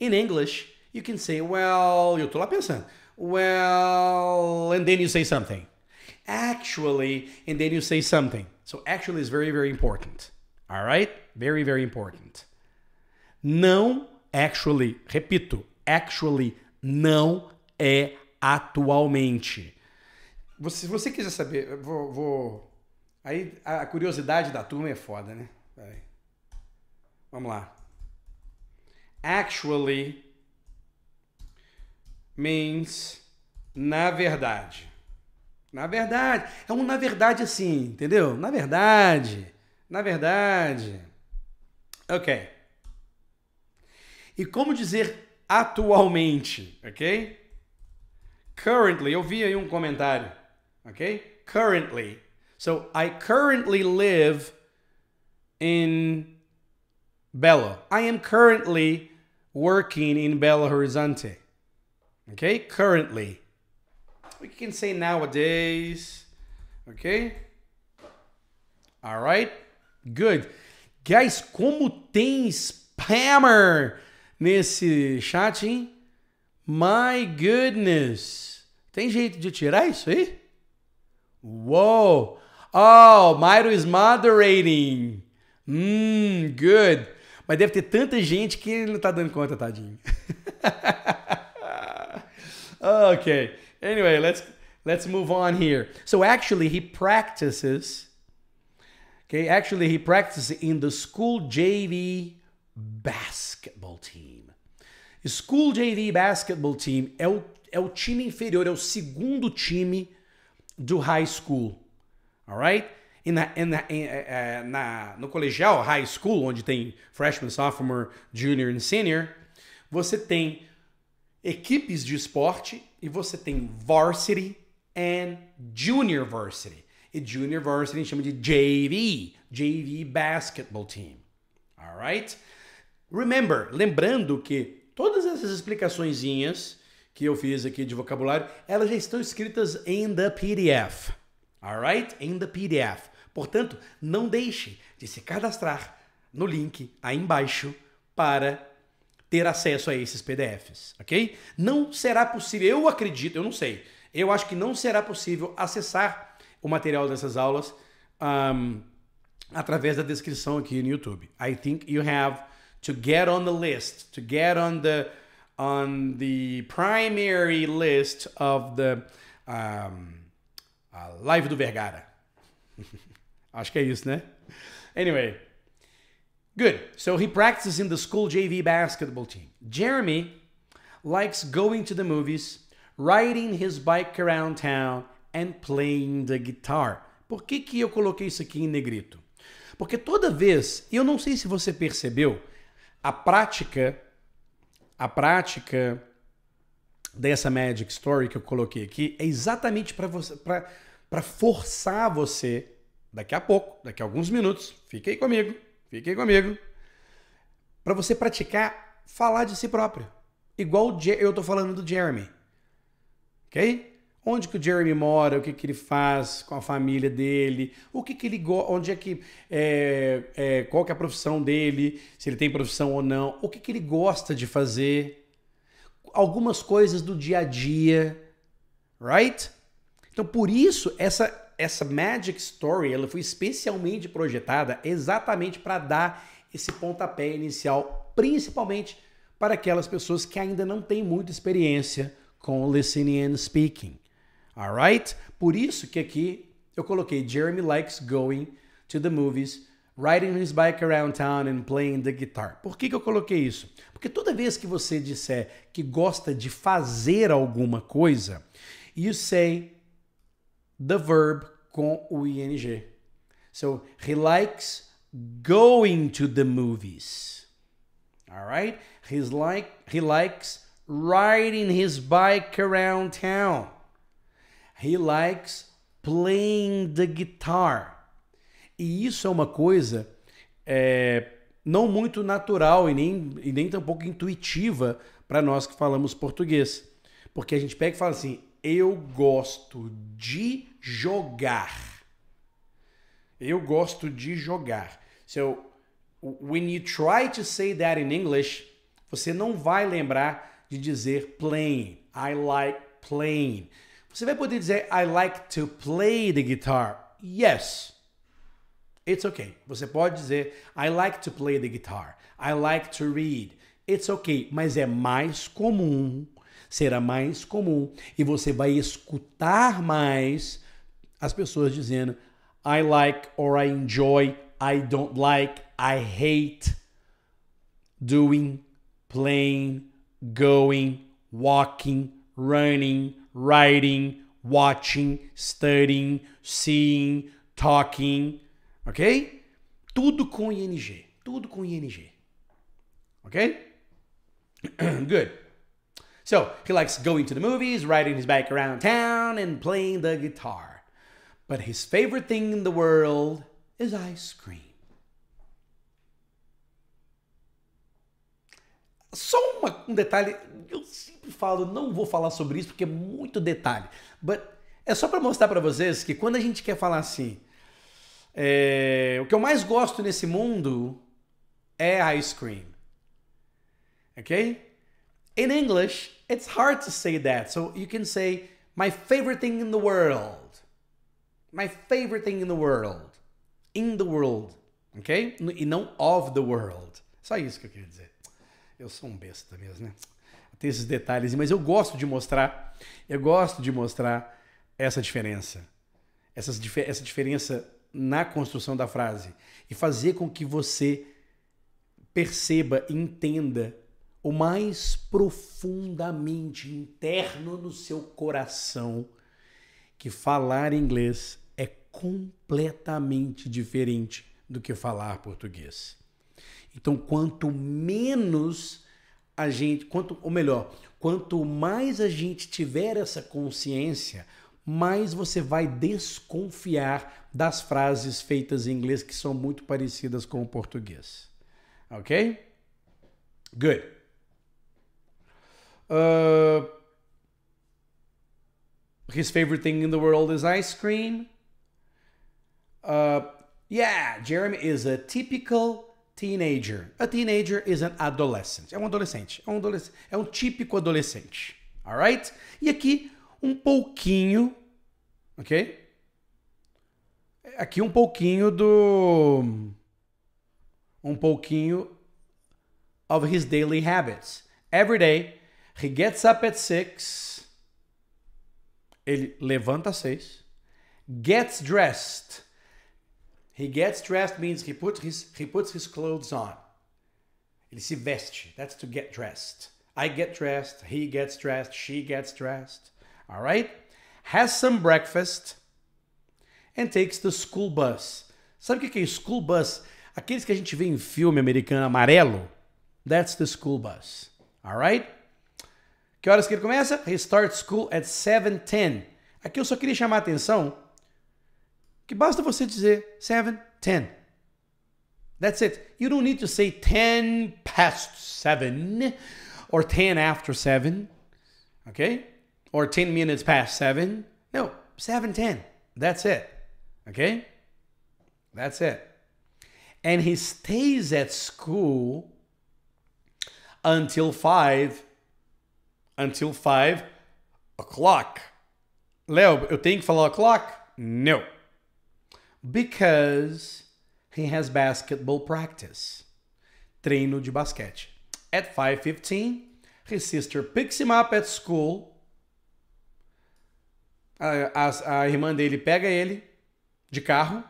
In English, you can say well, eu tô lá pensando well, and then you say something. Actually, and then you say something. So actually is very, very important. All right? Very, very important. Não, actually, repito, actually não é atualmente. Você, se você quiser saber, vou, vou, Aí a curiosidade da turma é foda, né? Vamos lá. Actually means na verdade. Na verdade. É um na verdade assim, entendeu? Na verdade. Na verdade. Ok. E como dizer atualmente, ok? Currently, eu vi aí um comentário, ok? Currently. So, I currently live in Belo. I am currently working in Belo Horizonte. Okay, currently. We can say nowadays. Okay? All right? Good. Guys, como tem spammer nesse chat, hein? My goodness. Tem jeito de tirar isso aí? Whoa. Oh, Myro is moderating. Hum, good. Mas deve ter tanta gente que ele não tá dando conta, tadinho. okay. Anyway, let's let's move on here. So actually, he practices. Okay, actually, he practices in the school JV basketball team. School JV basketball team é o, é o time inferior, é o segundo time do high school. Alright? E na, e na, e, é, é, na, no colegial, high school, onde tem freshman, sophomore, junior e senior, você tem equipes de esporte e você tem varsity and junior varsity. E junior varsity a gente chama de JV, JV basketball team. All right? Remember, lembrando que todas essas explicaçõezinhas que eu fiz aqui de vocabulário, elas já estão escritas em the PDF. All right? In the PDF. Portanto, não deixe de se cadastrar no link aí embaixo para ter acesso a esses PDFs, ok? Não será possível, eu acredito, eu não sei, eu acho que não será possível acessar o material dessas aulas um, através da descrição aqui no YouTube. I think you have to get on the list, to get on the on the primary list of the um, ah, live do Vergara. acho que é isso, né? Anyway. Good. So he practices in the school JV basketball team. Jeremy likes going to the movies, riding his bike around town, and playing the guitar. Por que, que eu coloquei isso aqui em negrito? Porque toda vez, e eu não sei se você percebeu, a prática, a prática dessa Magic Story que eu coloquei aqui é exatamente para você, para forçar você, daqui a pouco, daqui a alguns minutos, fique aí comigo, Fiquem comigo. Para você praticar falar de si próprio. Igual eu tô falando do Jeremy. OK? Onde que o Jeremy mora, o que, que ele faz com a família dele, o que, que ele gosta, onde é que. É, é, qual que é a profissão dele, se ele tem profissão ou não, o que, que ele gosta de fazer, algumas coisas do dia a dia, right? Então, por isso, essa essa Magic Story ela foi especialmente projetada exatamente para dar esse pontapé inicial, principalmente para aquelas pessoas que ainda não têm muita experiência com listening and speaking. Alright? Por isso que aqui eu coloquei Jeremy likes going to the movies, riding his bike around town and playing the guitar. Por que, que eu coloquei isso? Porque toda vez que você disser que gosta de fazer alguma coisa, you say the verb com o ing. So he likes going to the movies. All right? He's like he likes riding his bike around town. He likes playing the guitar. E isso é uma coisa é, não muito natural e nem, e nem tampouco intuitiva para nós que falamos português. Porque a gente pega e fala assim: eu gosto de jogar. Eu gosto de jogar. So, when you try to say that in English, você não vai lembrar de dizer playing. I like playing. Você vai poder dizer I like to play the guitar. Yes. It's okay. Você pode dizer I like to play the guitar. I like to read. It's okay, mas é mais comum será mais comum e você vai escutar mais as pessoas dizendo I like or I enjoy, I don't like, I hate doing, playing, going, walking, running, writing, watching, studying, seeing, talking, ok? Tudo com ing, tudo com ing, ok? Good. So he likes going to the movies, riding his bike around town, and playing the guitar. But his favorite thing in the world is ice cream. Só uma, um detalhe, eu sempre falo, não vou falar sobre isso porque é muito detalhe. But é só para mostrar para vocês que quando a gente quer falar assim, é, o que eu mais gosto nesse mundo é ice cream. Ok? In English, it's hard to say that. So you can say, my favorite thing in the world. My favorite thing in the world. In the world. Ok? E não of the world. Só isso que eu queria dizer. Eu sou um besta mesmo, né? Tem esses detalhes, mas eu gosto de mostrar. Eu gosto de mostrar essa diferença. Essas, essa diferença na construção da frase. E fazer com que você perceba, entenda o mais profundamente interno no seu coração que falar inglês é completamente diferente do que falar português. Então, quanto menos a gente, quanto, ou melhor, quanto mais a gente tiver essa consciência, mais você vai desconfiar das frases feitas em inglês que são muito parecidas com o português. Ok? Good. Uh, his favorite thing in the world is ice cream. Uh, yeah, Jeremy is a typical teenager. A teenager is an adolescent. É um adolescente. É um, é um típico adolescente. Alright? E aqui um pouquinho, ok? Aqui um pouquinho do. Um pouquinho of his daily habits. Every day He gets up at six. Ele levanta às seis. Gets dressed. He gets dressed means he puts his, he puts his clothes on. Ele se veste. That's to get dressed. I get dressed. He gets dressed. She gets dressed. All right? Has some breakfast and takes the school bus. Sabe o que é school bus? Aqueles que a gente vê em filme americano amarelo. That's the school bus. All right? Que horas que ele começa? He starts school at 7:10. Aqui eu só queria chamar a atenção que basta você dizer 7:10. That's it. You don't need to say 10 past 7 or 10 after 7. Okay? Or 10 minutes past 7. No, 7:10. That's it. Okay? That's it. And he stays at school until 5 until 5 o'clock. Léo, eu tenho que falar o'clock? No. Because he has basketball practice. Treino de basquete. At 5:15, his sister picks him up at school. A, a, a irmã dele pega ele de carro.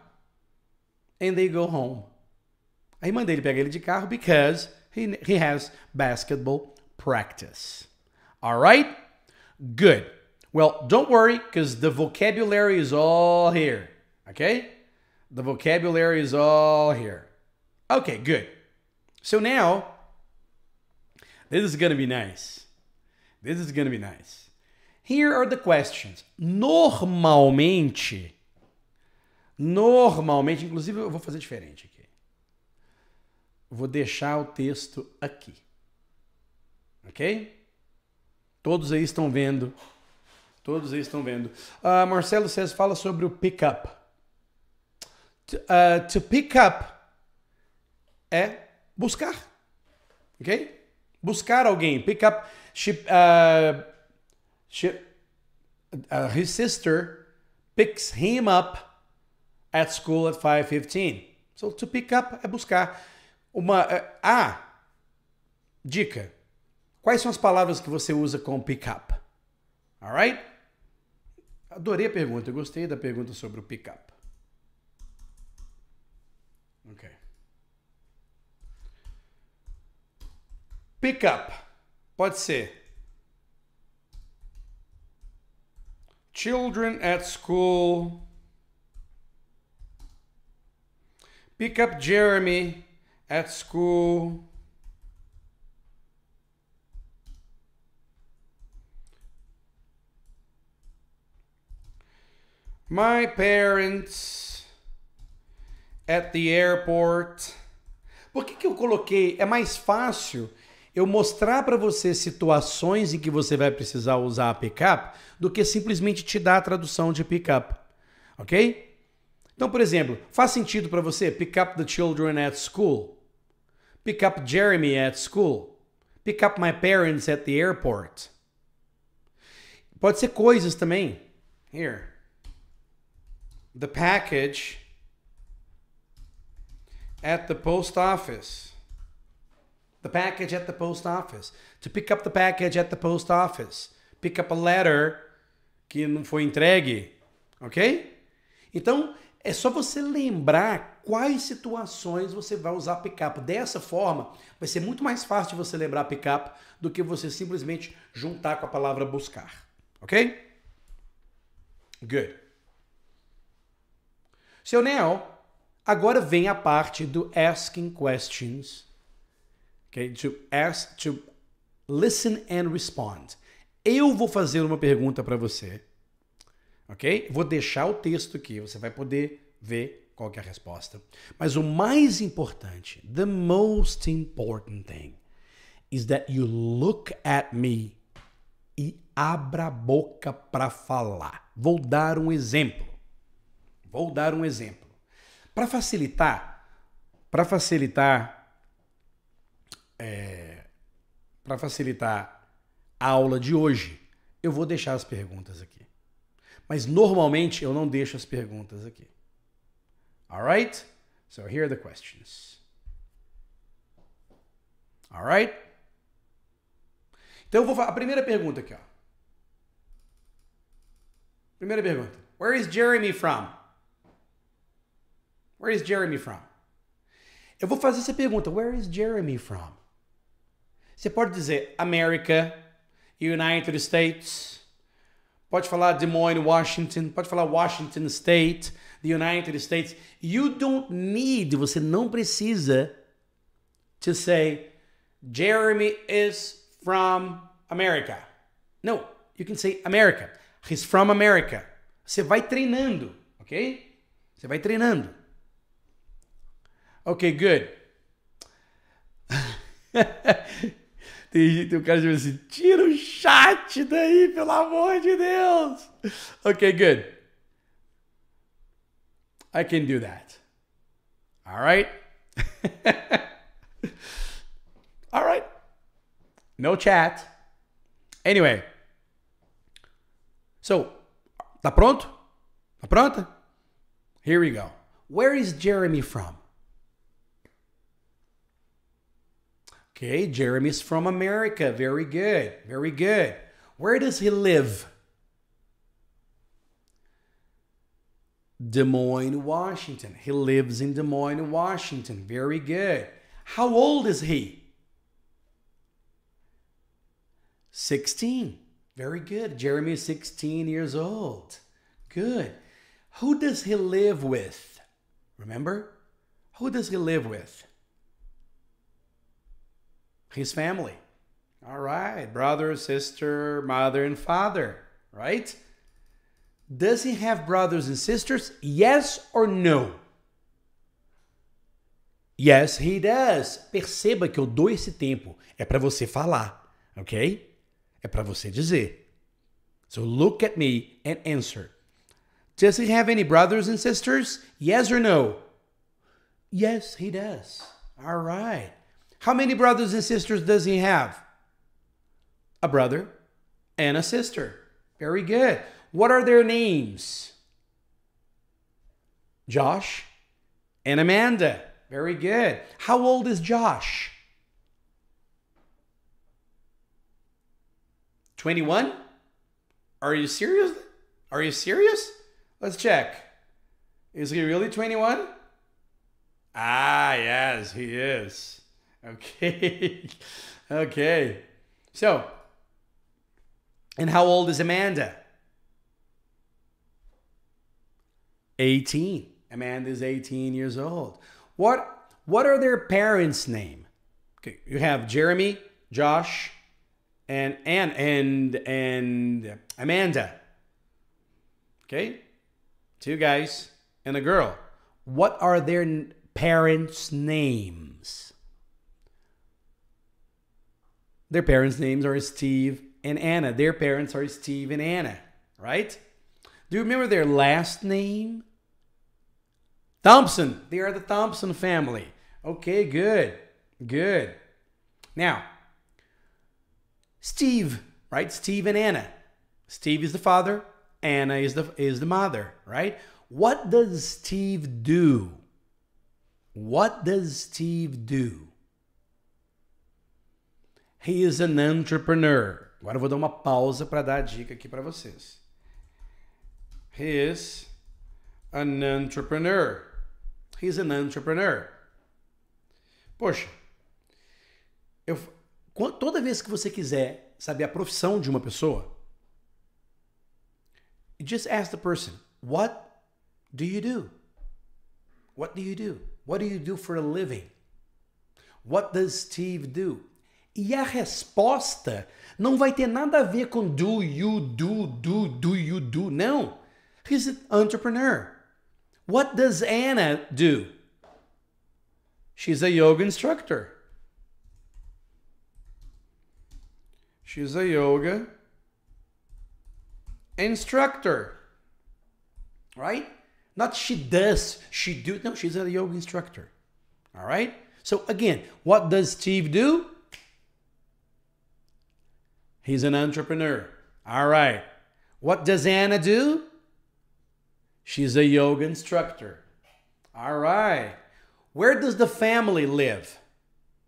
And they go home. A irmã dele pega ele de carro because he, he has basketball practice. All right? Good. Well, don't worry because the vocabulary is all here. Okay? The vocabulary is all here. Okay, good. So now, this is going to be nice. This is going to be nice. Here are the questions. Normalmente, normalmente, inclusive eu vou fazer diferente aqui. Vou deixar o texto aqui. Okay. Todos aí estão vendo. Todos aí estão vendo. Uh, Marcelo César fala sobre o pick To, uh, ah, to pick up é buscar. Ok? Buscar alguém. Pick up. She, uh, ah, she, uh, his sister picks him up at school at 5.15. So, to pick up é buscar. Uma, uh, a dica Quais são as palavras que você usa com pickup? Alright? Adorei a pergunta, eu gostei da pergunta sobre o pickup. Ok. Pickup pode ser Children at school. Pick up Jeremy at school. My parents at the airport. Por que, que eu coloquei? É mais fácil eu mostrar para você situações em que você vai precisar usar a pickup do que simplesmente te dar a tradução de pickup. Ok? Então, por exemplo, faz sentido para você pick up the children at school, pick up Jeremy at school, pick up my parents at the airport. Pode ser coisas também. Here the package at the post office. The package at the post office. To pick up the package at the post office. Pick up a letter que não foi entregue. Ok? Então, é só você lembrar quais situações você vai usar pickup. Dessa forma, vai ser muito mais fácil de você lembrar pickup do que você simplesmente juntar com a palavra buscar. Ok? Good. Seu Neo, agora vem a parte do asking questions. Okay? To ask, to listen and respond. Eu vou fazer uma pergunta para você. Ok? Vou deixar o texto aqui, você vai poder ver qual é a resposta. Mas o mais importante, the most important thing, is that you look at me e abra a boca para falar. Vou dar um exemplo. Vou dar um exemplo. Para facilitar, para facilitar, é, para facilitar a aula de hoje, eu vou deixar as perguntas aqui. Mas normalmente eu não deixo as perguntas aqui. Alright? So here are the questions. Alright? Então eu vou falar a primeira pergunta aqui, ó. Primeira pergunta. Where is Jeremy from? Where is Jeremy from? Eu vou fazer essa pergunta. Where is Jeremy from? Você pode dizer America, United States, pode falar Des Moines, Washington, pode falar Washington State, the United States. You don't need, você não precisa to say Jeremy is from America. No, you can say America. He's from America. Você vai treinando, ok? Você vai treinando. Okay, good. tem, gente, tem um cara dizendo assim: tira o chat daí, pelo amor de Deus. Okay, good. I can do that. All right. All right. No chat. Anyway. So, tá pronto? Tá pronta? Here we go. Where is Jeremy from? Okay, Jeremy's from America. Very good. Very good. Where does he live? Des Moines, Washington. He lives in Des Moines, Washington. Very good. How old is he? 16. Very good. Jeremy is 16 years old. Good. Who does he live with? Remember? Who does he live with? his family. All right, brother, sister, mother, and father, right? Does he have brothers and sisters? Yes or no? Yes, he does. Perceba que eu dou esse tempo. É para você falar, ok? É para você dizer. So look at me and answer. Does he have any brothers and sisters? Yes or no? Yes, he does. All right. How many brothers and sisters does he have? A brother and a sister. Very good. What are their names? Josh and Amanda. Very good. How old is Josh? 21? Are you serious? Are you serious? Let's check. Is he really 21? Ah, yes, he is. Okay. okay. So, and how old is Amanda? 18. Amanda is 18 years old. What what are their parents' name? Okay, you have Jeremy, Josh, and and and and Amanda. Okay? Two guys and a girl. What are their parents' names? Their parents' names are Steve and Anna. Their parents are Steve and Anna, right? Do you remember their last name? Thompson. They are the Thompson family. Okay, good. Good. Now, Steve, right? Steve and Anna. Steve is the father, Anna is the is the mother, right? What does Steve do? What does Steve do? He is an entrepreneur. Agora eu vou dar uma pausa para dar a dica aqui para vocês. He is an entrepreneur. He is an entrepreneur. Poxa, eu, toda vez que você quiser saber a profissão de uma pessoa, just ask the person, what do you do? What do you do? What do you do for a living? What does Steve do? E a resposta não vai ter nada a ver com do you do, do, do you do, não. He's an entrepreneur. What does Anna do? She's a yoga instructor. She's a yoga instructor. Right? Not she does, she do. No, she's a yoga instructor. All right? So again, what does Steve do? He's an entrepreneur. All right. What does Anna do? She's a yoga instructor. All right. Where does the family live?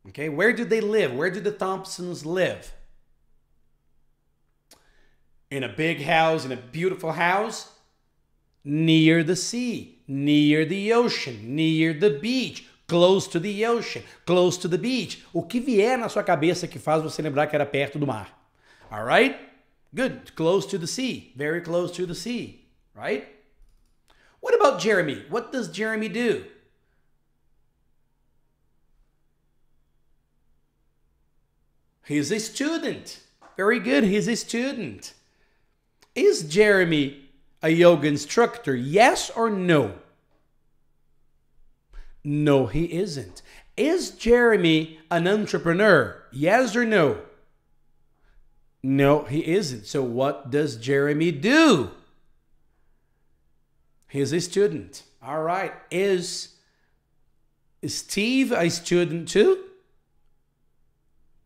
Okay, where do they live? Where do the Thompsons live? In a big house, in a beautiful house, near the sea, near the ocean, near the beach, close to the ocean, close to the beach. O que vier na sua cabeça que faz você lembrar que era perto do mar? All right? Good. Close to the sea. Very close to the sea, right? What about Jeremy? What does Jeremy do? He's a student. Very good. He's a student. Is Jeremy a yoga instructor? Yes or no? No, he isn't. Is Jeremy an entrepreneur? Yes or no? No, he isn't. So what does Jeremy do? He's a student. All right. Is Steve a student too?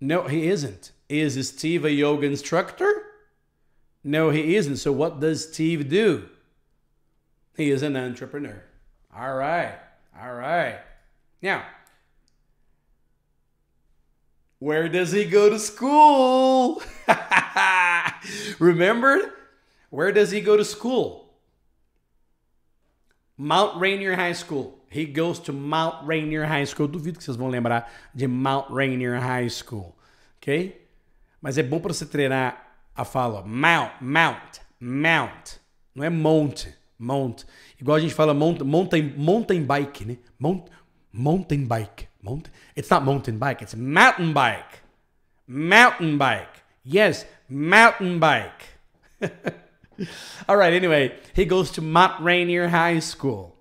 No, he isn't. Is Steve a yoga instructor? No, he isn't. So what does Steve do? He is an entrepreneur. All right. All right. Now, Where does he go to school? Remember? Where does he go to school? Mount Rainier High School. He goes to Mount Rainier High School. Eu duvido que vocês vão lembrar de Mount Rainier High School, ok? Mas é bom para você treinar a fala Mount, Mount, Mount. Não é monte, Mount. Igual a gente fala mountain, mountain bike, né? Mount, mountain bike. Mountain? It's not mountain bike. It's mountain bike. Mountain bike. Yes, mountain bike. All right. Anyway, he goes to Mount Rainier High School.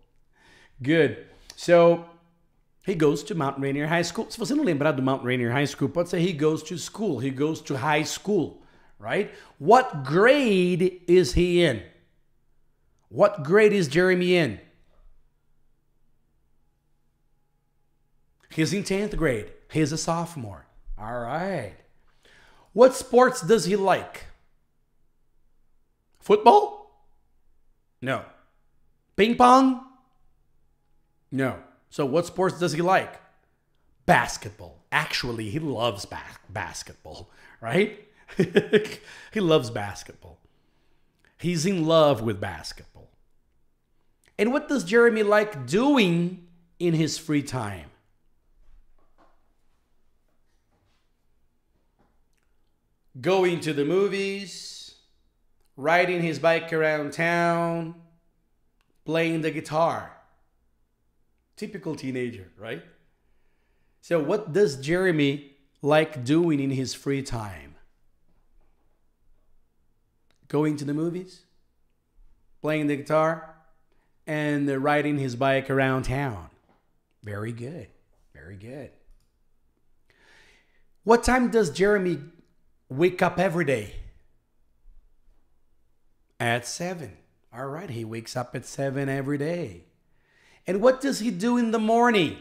Good. So he goes to Mount Rainier High School. Se você não lembrar do Mount Rainier High School, pode ser he goes to school. He goes to high school, right? What grade is he in? What grade is Jeremy in? He's in 10th grade. He's a sophomore. All right. What sports does he like? Football? No. Ping pong? No. So, what sports does he like? Basketball. Actually, he loves ba basketball, right? he loves basketball. He's in love with basketball. And what does Jeremy like doing in his free time? going to the movies, riding his bike around town, playing the guitar. Typical teenager, right? So, what does Jeremy like doing in his free time? Going to the movies, playing the guitar, and riding his bike around town. Very good. Very good. What time does Jeremy wake up every day at 7. All right, he wakes up at 7 every day. And what does he do in the morning?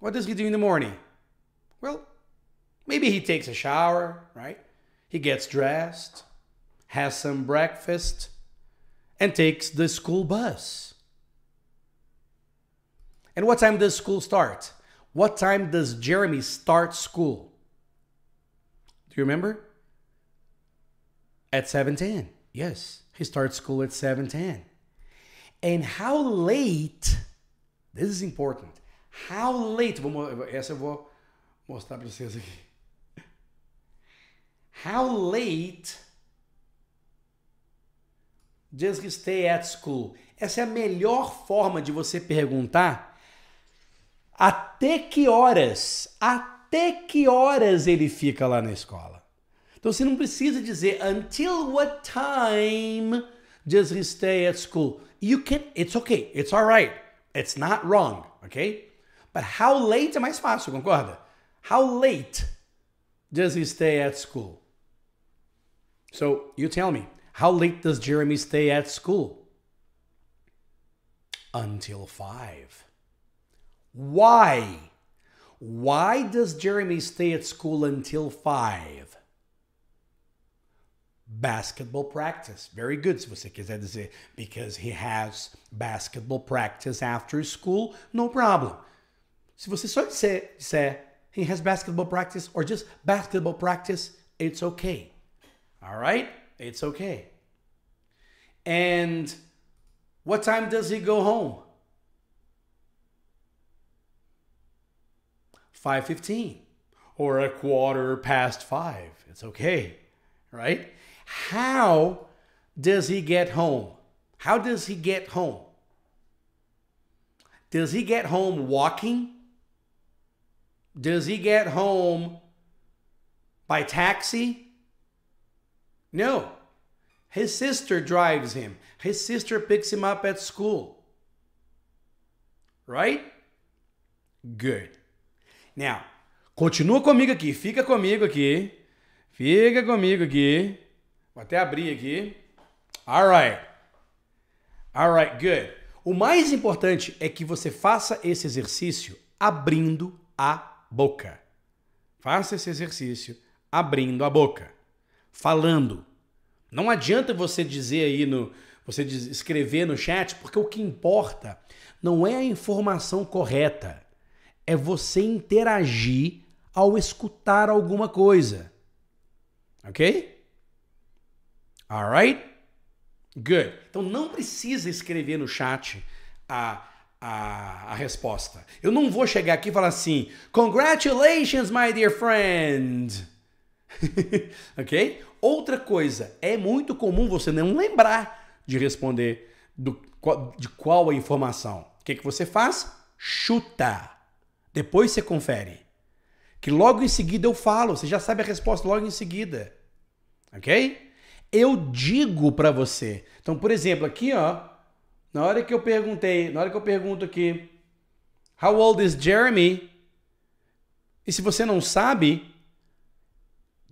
What does he do in the morning? Well, maybe he takes a shower, right? He gets dressed, has some breakfast, and takes the school bus. And what time does school start? What time does Jeremy start school? You remember? At 7:10, Yes. He starts school at 7:10. And how late, this is important. How late, vou, essa eu vou mostrar para vocês aqui. How late does he stay at school? Essa é a melhor forma de você perguntar até que horas, até até que horas ele fica lá na escola. Então você não precisa dizer until what time does he stay at school? You can, it's okay, it's alright, it's not wrong, okay? But how late é mais fácil, concorda? How late does he stay at school? So you tell me, how late does Jeremy stay at school? Until five. Why? Why does Jeremy stay at school until 5? Basketball practice. Very good, Svasik. Because he has basketball practice after school, no problem. Se você só disser, disser he has basketball practice or just basketball practice, it's okay. All right? It's okay. And what time does he go home? 5:15 or a quarter past 5. It's okay, right? How does he get home? How does he get home? Does he get home walking? Does he get home by taxi? No. His sister drives him. His sister picks him up at school. Right? Good. Now, continua comigo aqui, fica comigo aqui. Fica comigo aqui. Vou até abrir aqui. Alright. Alright, good. O mais importante é que você faça esse exercício abrindo a boca. Faça esse exercício abrindo a boca. Falando. Não adianta você dizer aí no. Você escrever no chat, porque o que importa não é a informação correta é você interagir ao escutar alguma coisa. Ok? Alright? Good. Então não precisa escrever no chat a, a, a resposta. Eu não vou chegar aqui e falar assim: Congratulations, my dear friend! ok? Outra coisa, é muito comum você não lembrar de responder do, de qual a informação. O que, que você faz? Chuta. Depois você confere. Que logo em seguida eu falo, você já sabe a resposta logo em seguida. OK? Eu digo para você. Então, por exemplo, aqui, ó, na hora que eu perguntei, na hora que eu pergunto aqui, how old is Jeremy? E se você não sabe,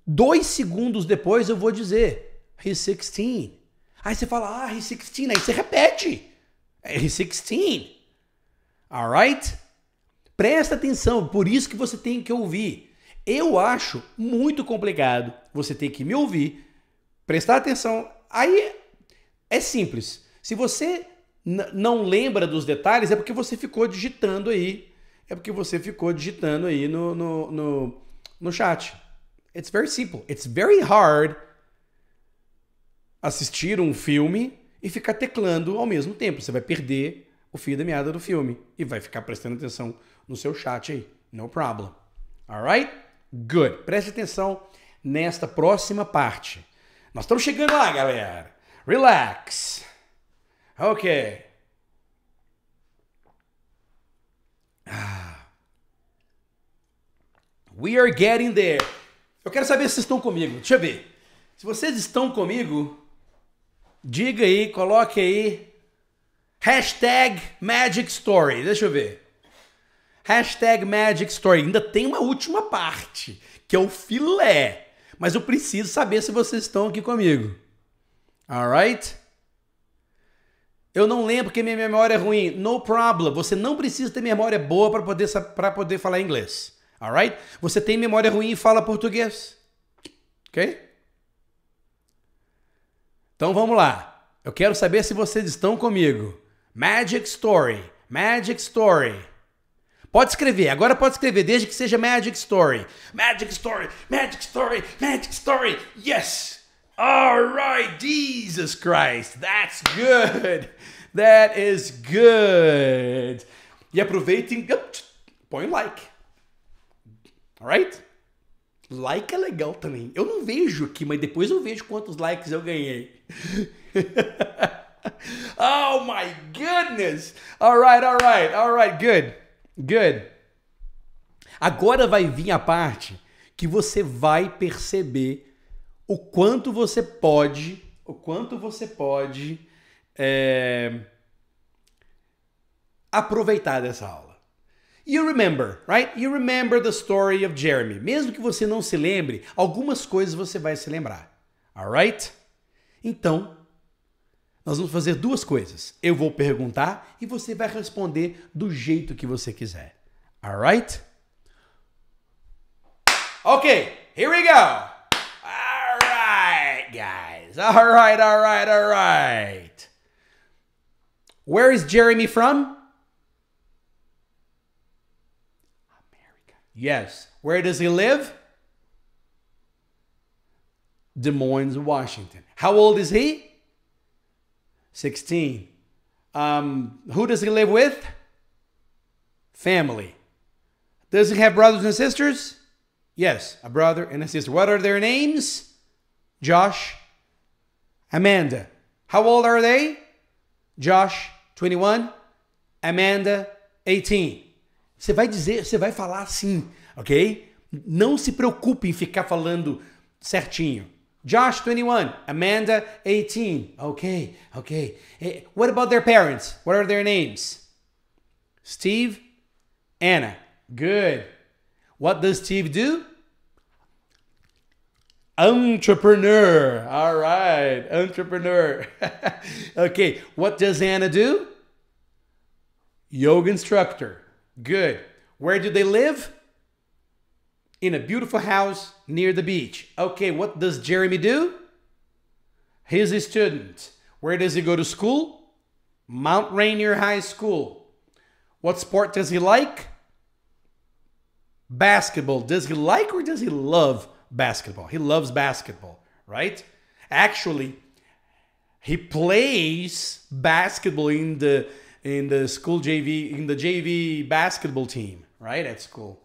dois segundos depois eu vou dizer, he's 16. Aí você fala, ah, he's 16. Aí você repete, he's 16. Alright? Presta atenção, por isso que você tem que ouvir. Eu acho muito complicado. Você tem que me ouvir, prestar atenção. Aí é simples. Se você não lembra dos detalhes, é porque você ficou digitando aí. É porque você ficou digitando aí no, no, no, no chat. It's very simple. It's very hard assistir um filme e ficar teclando ao mesmo tempo. Você vai perder o fio da meada do filme e vai ficar prestando atenção no seu chat aí. No problem. Alright? Good. Preste atenção nesta próxima parte. Nós estamos chegando lá, galera. Relax. Ok. Ah. We are getting there. Eu quero saber se vocês estão comigo. Deixa eu ver. Se vocês estão comigo, diga aí, coloque aí. Hashtag Magic Story. Deixa eu ver. Hashtag Magic Story. Ainda tem uma última parte, que é o filé. Mas eu preciso saber se vocês estão aqui comigo. Alright? Eu não lembro que minha memória é ruim. No problem. Você não precisa ter memória boa para poder, poder falar inglês. Alright? Você tem memória ruim e fala português. Ok? Então vamos lá. Eu quero saber se vocês estão comigo. Magic Story. Magic Story. Pode escrever, agora pode escrever, desde que seja Magic Story. Magic Story, Magic Story, Magic Story, yes! Alright, Jesus Christ, that's good! That is good! E aproveitem, põe um like. Alright? Like é legal também. Eu não vejo aqui, mas depois eu vejo quantos likes eu ganhei. oh my goodness! Alright, alright, alright, good. Good. Agora vai vir a parte que você vai perceber o quanto você pode, o quanto você pode é, aproveitar dessa aula. You remember, right? You remember the story of Jeremy. Mesmo que você não se lembre, algumas coisas você vai se lembrar. Alright? Então, nós vamos fazer duas coisas. Eu vou perguntar e você vai responder do jeito que você quiser. Alright? Ok, here we go! Alright, guys. Alright, alright, alright. Where is Jeremy from? America. Yes. Where does he live? Des Moines, Washington. How old is he? 16. Um, who does he live with? Family. Does he have brothers and sisters? Yes, a brother and a sister. What are their names? Josh, Amanda. How old are they? Josh, 21. Amanda, 18. Você vai dizer, você vai falar assim, ok? Não se preocupe em ficar falando certinho. Josh 21, Amanda 18. Okay, okay. Hey, eh, what about their parents? What are their names? Steve, Anna. Good. What does Steve do? Entrepreneur. All right, entrepreneur. okay, what does Anna do? Yoga instructor. Good. Where do they live? in a beautiful house near the beach. Okay, what does Jeremy do? He's a student. Where does he go to school? Mount Rainier High School. What sport does he like? Basketball. Does he like or does he love basketball? He loves basketball, right? Actually, he plays basketball in the in the school JV in the JV basketball team, right? At school.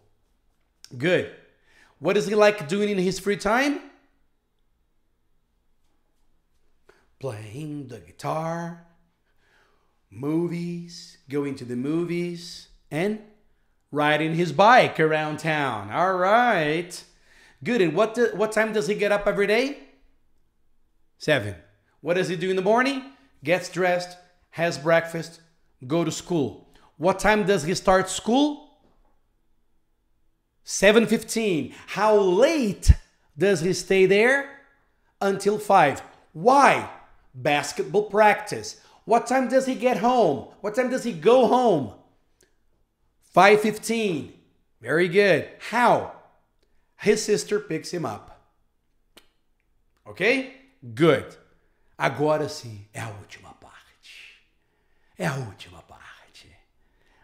Good. What does he like doing in his free time? Playing the guitar, movies, going to the movies, and riding his bike around town. All right. Good. And what, do, what time does he get up every day? Seven. What does he do in the morning? Gets dressed, has breakfast, go to school. What time does he start school? 7.15. How late does he stay there? Until 5. Why? Basketball practice. What time does he get home? What time does he go home? 5.15. Very good. How? His sister picks him up. Ok? Good. Agora sim, é a última parte. É a última parte.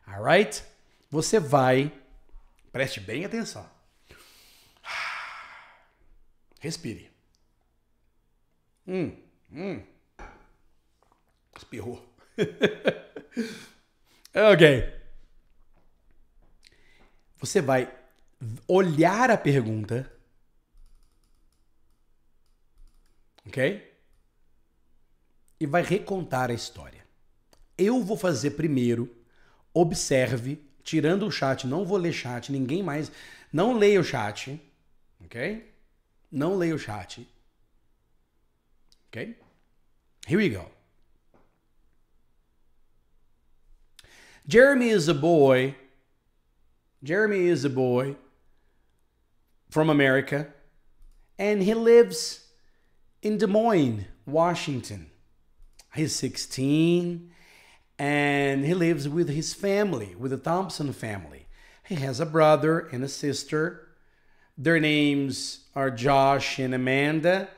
Alright? Você vai Preste bem atenção. Respire. Hum, hum. Espirrou. ok. Você vai olhar a pergunta. Ok? E vai recontar a história. Eu vou fazer primeiro. Observe Tirando o chat, não vou ler chat, ninguém mais. Não leia o chat, ok? Não leia o chat. Ok? Here we go. Jeremy is a boy. Jeremy is a boy from America, and he lives in Des Moines, Washington. He's 16. and he lives with his family, with the Thompson family. He has a brother and a sister. Their names are Josh and Amanda.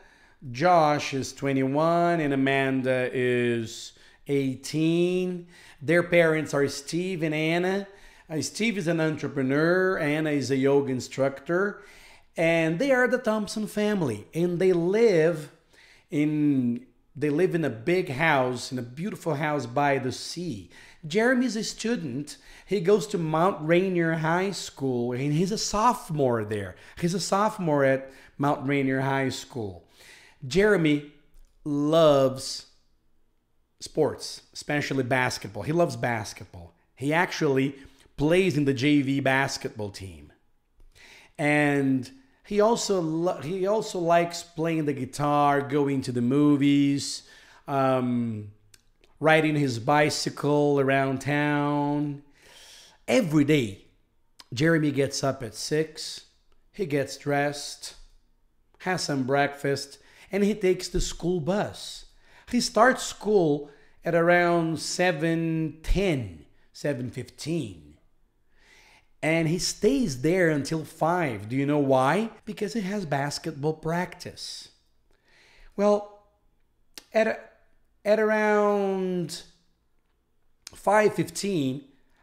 Josh is 21 and Amanda is 18. Their parents are Steve and Anna. Uh, Steve is an entrepreneur, Anna is a yoga instructor, and they are the Thompson family and they live in they live in a big house, in a beautiful house by the sea. Jeremy's a student. He goes to Mount Rainier High School, and he's a sophomore there. He's a sophomore at Mount Rainier High School. Jeremy loves sports, especially basketball. He loves basketball. He actually plays in the JV basketball team. And he also he also likes playing the guitar, going to the movies, um, riding his bicycle around town. Every day, Jeremy gets up at six. He gets dressed, has some breakfast, and he takes the school bus. He starts school at around seven ten, seven fifteen. and he stays there until 5. Do you know why? Because he has basketball practice. Well, at, at around 5:15,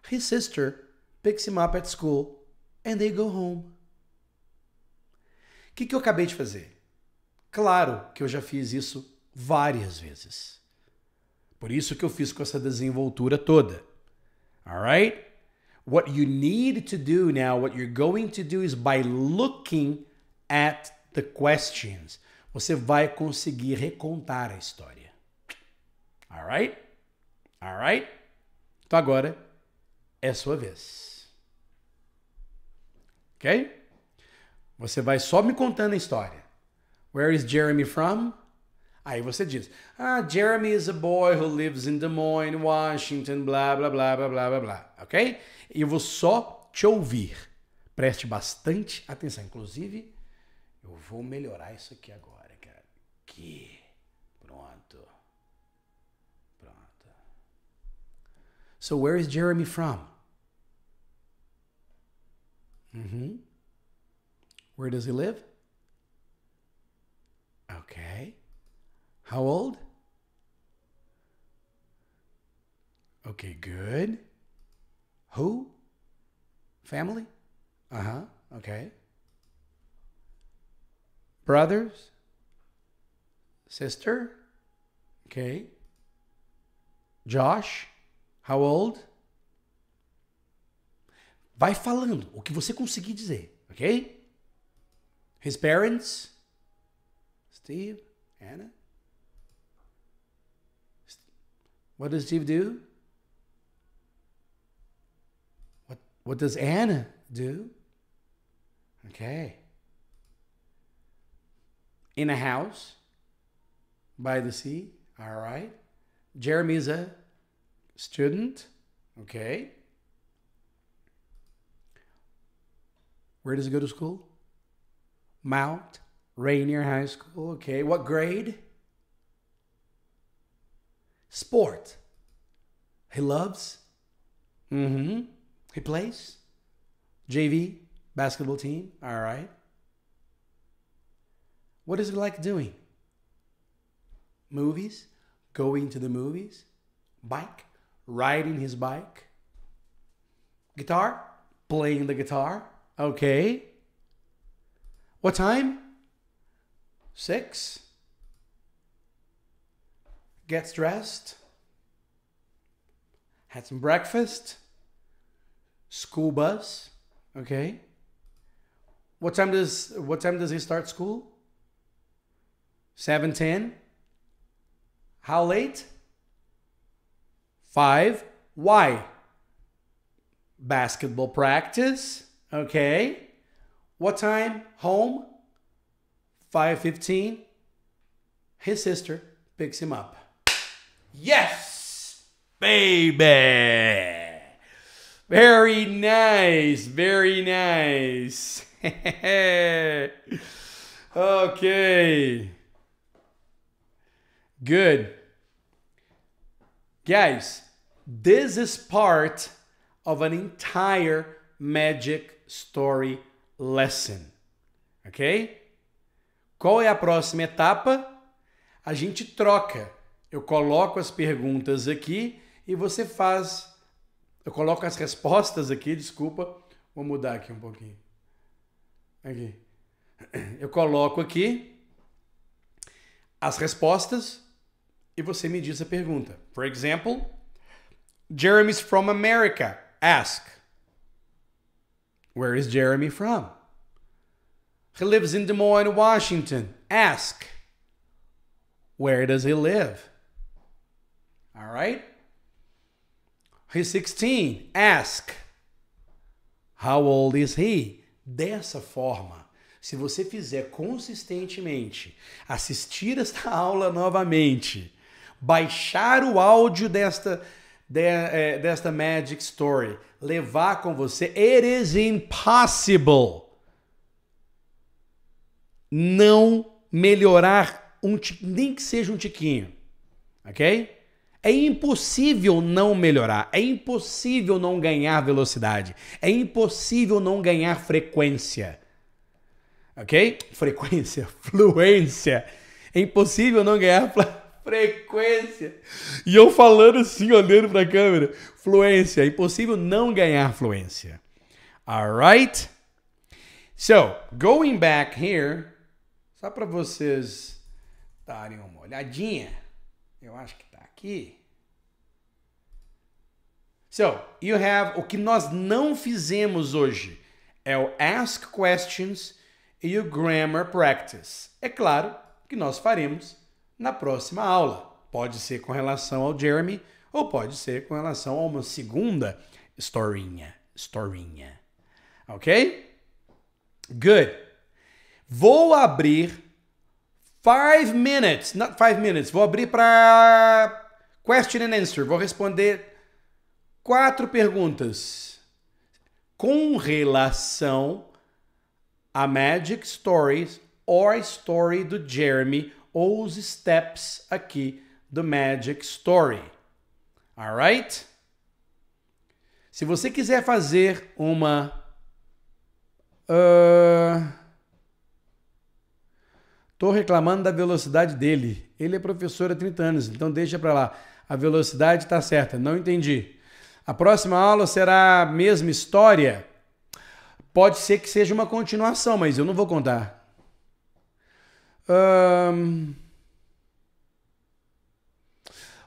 his sister picks him up at school and they go home. O que, que eu acabei de fazer? Claro que eu já fiz isso várias vezes. Por isso que eu fiz com essa desenvoltura toda. Alright? What you need to do now, what you're going to do is by looking at the questions. Você vai conseguir recontar a história. Alright? Alright? Então agora é sua vez. Ok? Você vai só me contando a história. Where is Jeremy from? Aí você diz: Ah, Jeremy is a boy who lives in Des Moines, Washington, blá blá blá blá blá blá blá. Ok? E eu vou só te ouvir. Preste bastante atenção. Inclusive, eu vou melhorar isso aqui agora, cara. Que pronto. Pronto. So where is Jeremy from? Uhum. Where does he live? Okay. How old? Okay, good. Who? Family? Uh huh. Okay. Brothers? Sister? Okay. Josh? How old? Vai falando o que você conseguir dizer, ok? His parents? Steve? Anna? What does Steve do? What, what does Anna do? Okay. In a house by the sea. All right. Jeremy is a student. Okay. Where does he go to school? Mount Rainier High School. Okay. What grade? sport he loves. Mm-hmm. He plays. JV, basketball team. All right. What is he like doing? Movies, going to the movies, bike, riding his bike, guitar, playing the guitar. Okay. What time? Six gets dressed, had some breakfast, school bus, okay? What time does what time does he start school? 7:10. How late? 5. Why? Basketball practice, okay? What time? Home? 5:15. His sister picks him up. Yes, baby. Very nice, very nice. okay. Good. Guys, this is part of an entire magic story lesson. Ok? Qual é a próxima etapa? A gente troca eu coloco as perguntas aqui e você faz. Eu coloco as respostas aqui, desculpa. Vou mudar aqui um pouquinho. Aqui. Eu coloco aqui as respostas e você me diz a pergunta. For example, Jeremy's from America. Ask. Where is Jeremy from? He lives in Des Moines, Washington. Ask. Where does he live? All right? He's 16. Ask. How old is he? Dessa forma, se você fizer consistentemente, assistir esta aula novamente, baixar o áudio desta, de, é, desta Magic Story, levar com você, it is impossible não melhorar um, nem que seja um tiquinho, ok? É impossível não melhorar, é impossível não ganhar velocidade, é impossível não ganhar frequência. Ok? Frequência, fluência. É impossível não ganhar frequência. E eu falando assim, olhando para a câmera. Fluência. É impossível não ganhar fluência. Alright? So, going back here, só para vocês darem uma olhadinha. Eu acho que está aqui. So, you have o que nós não fizemos hoje é o ask questions e o grammar practice. É claro que nós faremos na próxima aula. Pode ser com relação ao Jeremy ou pode ser com relação a uma segunda historinha, historinha. OK? Good. Vou abrir five minutes, not five minutes. Vou abrir para question and answer. Vou responder Quatro perguntas com relação a Magic Stories or Story do Jeremy ou os steps aqui do Magic Story. Alright? Se você quiser fazer uma. Uh... Tô reclamando da velocidade dele. Ele é professor há 30 anos, então deixa para lá. A velocidade tá certa. Não entendi. A próxima aula será a mesma história? Pode ser que seja uma continuação, mas eu não vou contar. Hum...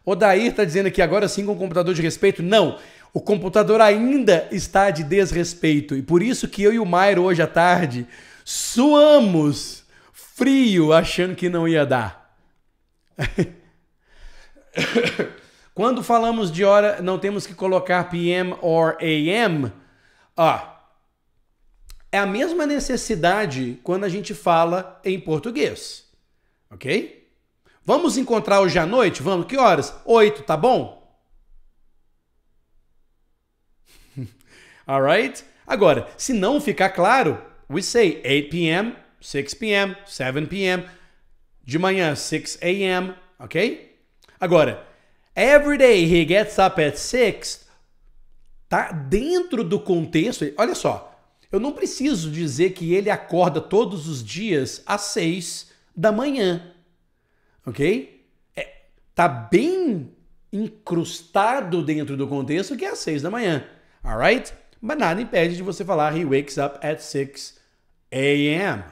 O Dair está dizendo que agora sim com o computador de respeito. Não, o computador ainda está de desrespeito. E por isso que eu e o Mairo hoje à tarde suamos frio achando que não ia dar. Quando falamos de hora, não temos que colocar PM or AM. Ah, é a mesma necessidade quando a gente fala em português, ok? Vamos encontrar hoje à noite? Vamos, que horas? Oito, tá bom? Alright? Agora, se não ficar claro, we say 8 p.m., 6 p.m., 7 p.m., de manhã 6 a.m., ok? Agora, Every day he gets up at six. Tá dentro do contexto. Olha só, eu não preciso dizer que ele acorda todos os dias às seis da manhã, ok? É, tá bem incrustado dentro do contexto que é às seis da manhã, alright? Mas nada impede de você falar he wakes up at 6 a.m.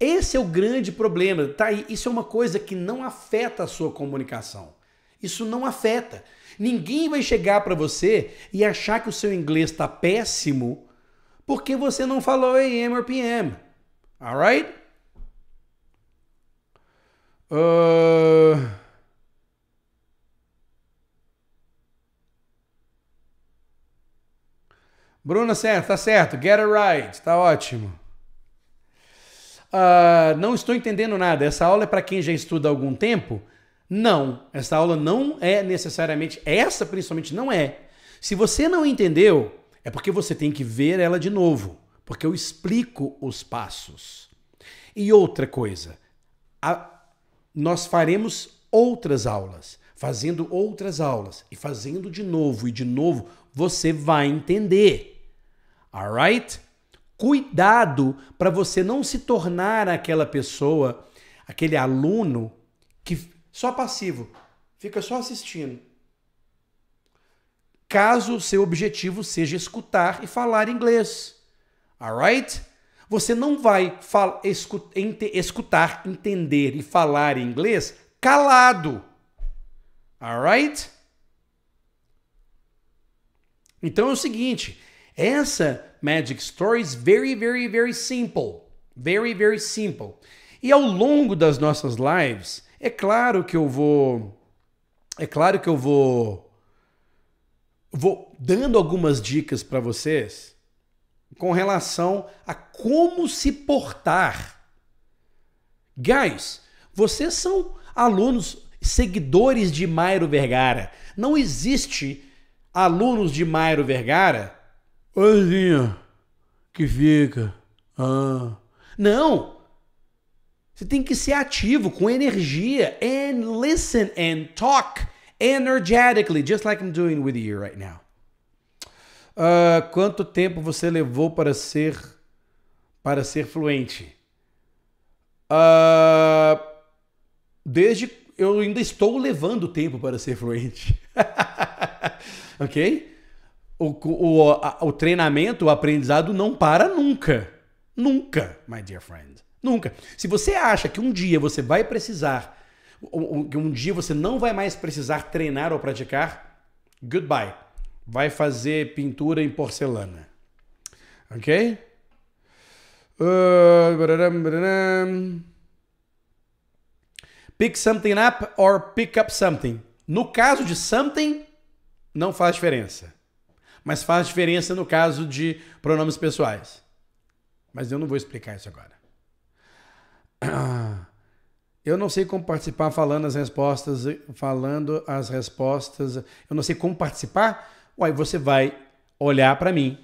Esse é o grande problema, tá? Isso é uma coisa que não afeta a sua comunicação. Isso não afeta. Ninguém vai chegar para você e achar que o seu inglês está péssimo porque você não falou AM ou PM. Alright? Uh... Bruna, certo, tá certo. Get it right, tá ótimo. Uh, não estou entendendo nada. Essa aula é para quem já estuda há algum tempo não, essa aula não é necessariamente, essa principalmente não é. Se você não entendeu, é porque você tem que ver ela de novo, porque eu explico os passos. E outra coisa, a, nós faremos outras aulas, fazendo outras aulas e fazendo de novo e de novo, você vai entender. Alright? Cuidado para você não se tornar aquela pessoa, aquele aluno que só passivo, fica só assistindo. Caso seu objetivo seja escutar e falar inglês. Alright? Você não vai escutar, entender e falar inglês calado. Alright? Então é o seguinte, essa Magic Story is very, very, very simple. Very, very simple. E ao longo das nossas lives, é claro que eu vou. É claro que eu vou. Vou dando algumas dicas para vocês com relação a como se portar. Guys, vocês são alunos, seguidores de Mairo Vergara. Não existe alunos de Mairo Vergara. Oizinho, que fica. Ah. Não! Você tem que ser ativo, com energia. And listen and talk energetically, just like I'm doing with you right now. Uh, quanto tempo você levou para ser para ser fluente? Uh, desde eu ainda estou levando tempo para ser fluente. ok? O, o, o, o treinamento, o aprendizado não para nunca. Nunca, my dear friend. Nunca. Se você acha que um dia você vai precisar, que um dia você não vai mais precisar treinar ou praticar, goodbye. Vai fazer pintura em porcelana. Ok? Uh, bararam, bararam. Pick something up or pick up something. No caso de something, não faz diferença. Mas faz diferença no caso de pronomes pessoais. Mas eu não vou explicar isso agora. Eu não sei como participar falando as respostas, falando as respostas. Eu não sei como participar. Uai, você vai olhar para mim.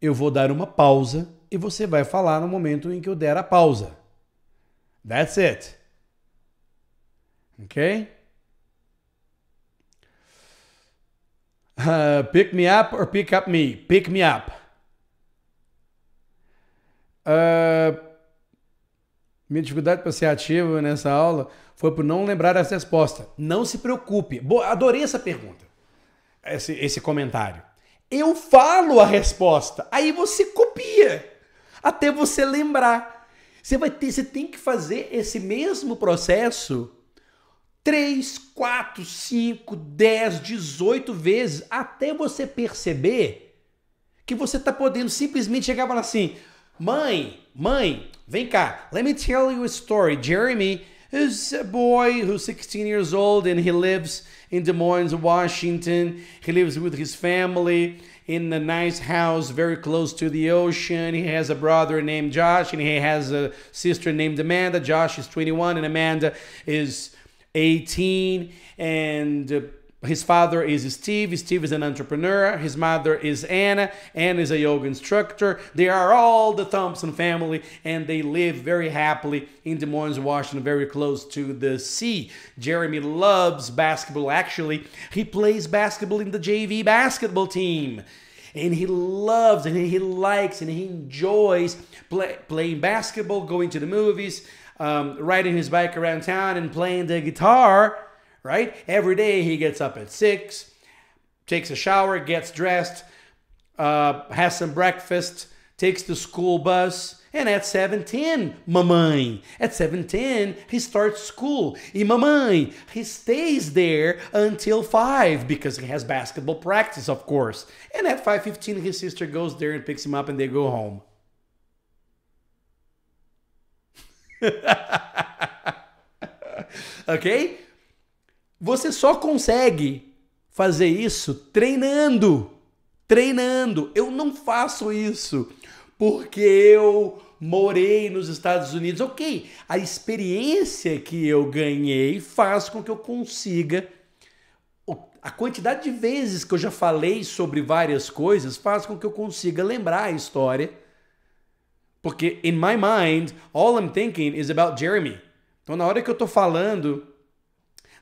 Eu vou dar uma pausa e você vai falar no momento em que eu der a pausa. That's it. Ok? Uh, pick me up or pick up me? Pick me up. Uh, minha dificuldade para ser ativo nessa aula foi por não lembrar essa resposta. Não se preocupe. Boa, adorei essa pergunta, esse, esse comentário. Eu falo a resposta, aí você copia até você lembrar. Você vai ter, você tem que fazer esse mesmo processo 3, 4, 5, 10, 18 vezes até você perceber que você está podendo simplesmente chegar e falar assim: Mãe, mãe, vem cá. Let me tell you a story. Jeremy is a boy who's 16 years old and he lives in Des Moines, Washington. He lives with his family in a nice house very close to the ocean. He has a brother named Josh and he has a sister named Amanda. Josh is 21 and Amanda is 18 and his father is Steve. Steve is an entrepreneur. His mother is Anna. Anna is a yoga instructor. They are all the Thompson family and they live very happily in Des Moines, Washington, very close to the sea. Jeremy loves basketball. Actually, he plays basketball in the JV basketball team and he loves and he likes and he enjoys play, playing basketball, going to the movies, um, riding his bike around town, and playing the guitar right? Every day he gets up at six, takes a shower, gets dressed, uh, has some breakfast, takes the school bus. And at seven mamãe, at seven ten he starts school. E mamãe, he stays there until 5 because he has basketball practice, of course. And at 5.15, his sister goes there and picks him up and they go home. okay? Você só consegue fazer isso treinando. Treinando. Eu não faço isso porque eu morei nos Estados Unidos. Ok, a experiência que eu ganhei faz com que eu consiga. A quantidade de vezes que eu já falei sobre várias coisas faz com que eu consiga lembrar a história. Porque in my mind, all I'm thinking is about Jeremy. Então, na hora que eu tô falando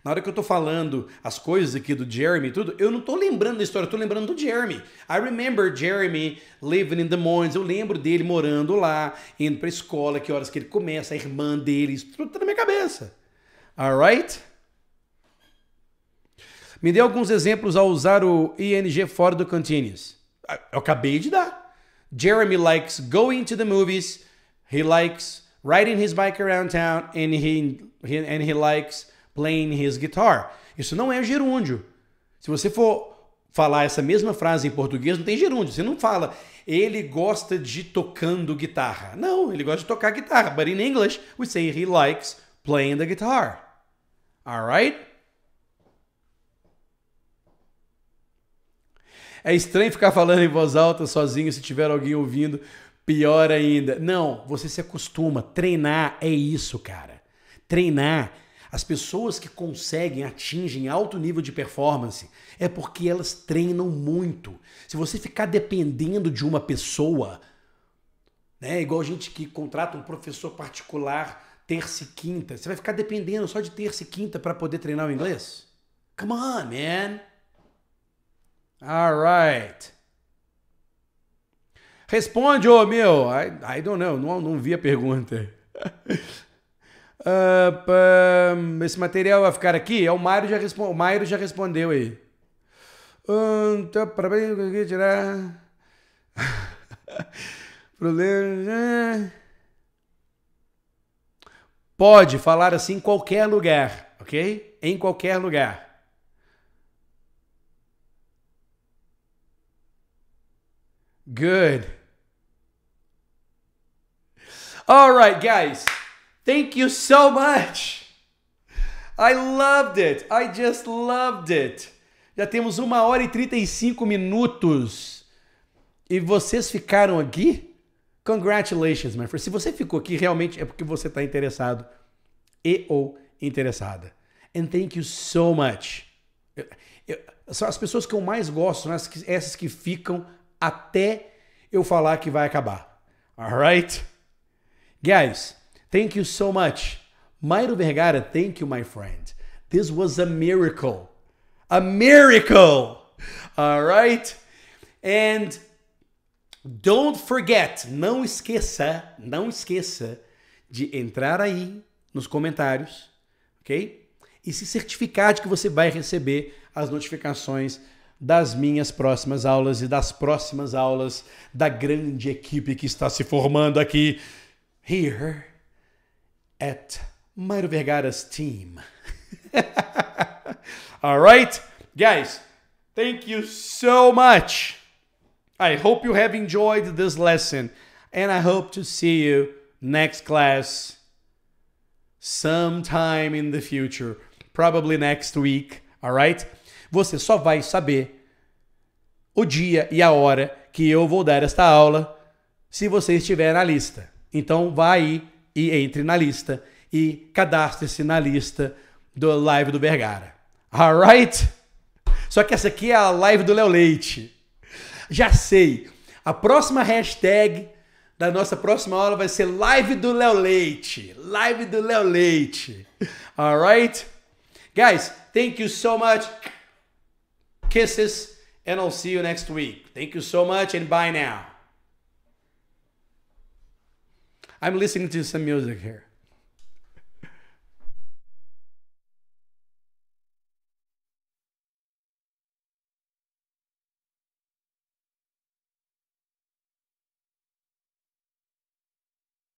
na hora que eu tô falando as coisas aqui do Jeremy e tudo, eu não tô lembrando da história, eu tô lembrando do Jeremy. I remember Jeremy living in the mountains. eu lembro dele morando lá, indo pra escola, que horas que ele começa, a irmã dele, isso tudo tá na minha cabeça. Alright? Me dê alguns exemplos ao usar o ING fora do continuous. Ah, eu acabei de dar. Jeremy likes going to the movies, he likes riding his bike around town, and he, he and he likes playing his guitar. Isso não é gerúndio. Se você for falar essa mesma frase em português, não tem gerúndio. Você não fala ele gosta de tocando guitarra. Não, ele gosta de tocar guitarra. But in English, we say he likes playing the guitar. Alright? É estranho ficar falando em voz alta sozinho se tiver alguém ouvindo. Pior ainda. Não, você se acostuma. Treinar é isso, cara. Treinar as pessoas que conseguem, atingem alto nível de performance é porque elas treinam muito. Se você ficar dependendo de uma pessoa, né, igual gente que contrata um professor particular terça e quinta, você vai ficar dependendo só de terça e quinta para poder treinar o inglês? Come on, man. All right. Responde, ô oh, meu. I, I don't know, não, não vi a pergunta. Uh, esse material vai ficar aqui? É, o Mário já, respo o já respondeu aí. Um, tá, tirar. Problema. Né? Pode falar assim em qualquer lugar, ok? Em qualquer lugar. Good. All right, guys. Thank you so much. I loved it. I just loved it. Já temos uma hora e 35 minutos. E vocês ficaram aqui? Congratulations, my friend. Se você ficou aqui, realmente é porque você está interessado e ou interessada. And thank you so much. Eu, eu, são as pessoas que eu mais gosto, né? essas que ficam até eu falar que vai acabar. Alright? Guys, Thank you so much. Mairo Vergara, thank you, my friend. This was a miracle. A miracle! All right? And don't forget, não esqueça, não esqueça de entrar aí nos comentários, ok? E se certificar de que você vai receber as notificações das minhas próximas aulas e das próximas aulas da grande equipe que está se formando aqui. Here at Mário Vergara's team. All right, guys, thank you so much. I hope you have enjoyed this lesson and I hope to see you next class sometime in the future, probably next week, all right? Você só vai saber o dia e a hora que eu vou dar esta aula se você estiver na lista. Então vá aí e entre na lista e cadastre-se na lista do live do Bergara. Alright? Só que essa aqui é a live do Léo Leite. Já sei. A próxima hashtag da nossa próxima aula vai ser live do Léo Leite. Live do Léo Leite. Alright? Guys, thank you so much. Kisses, and I'll see you next week. Thank you so much, and bye now. I'm listening to some music here.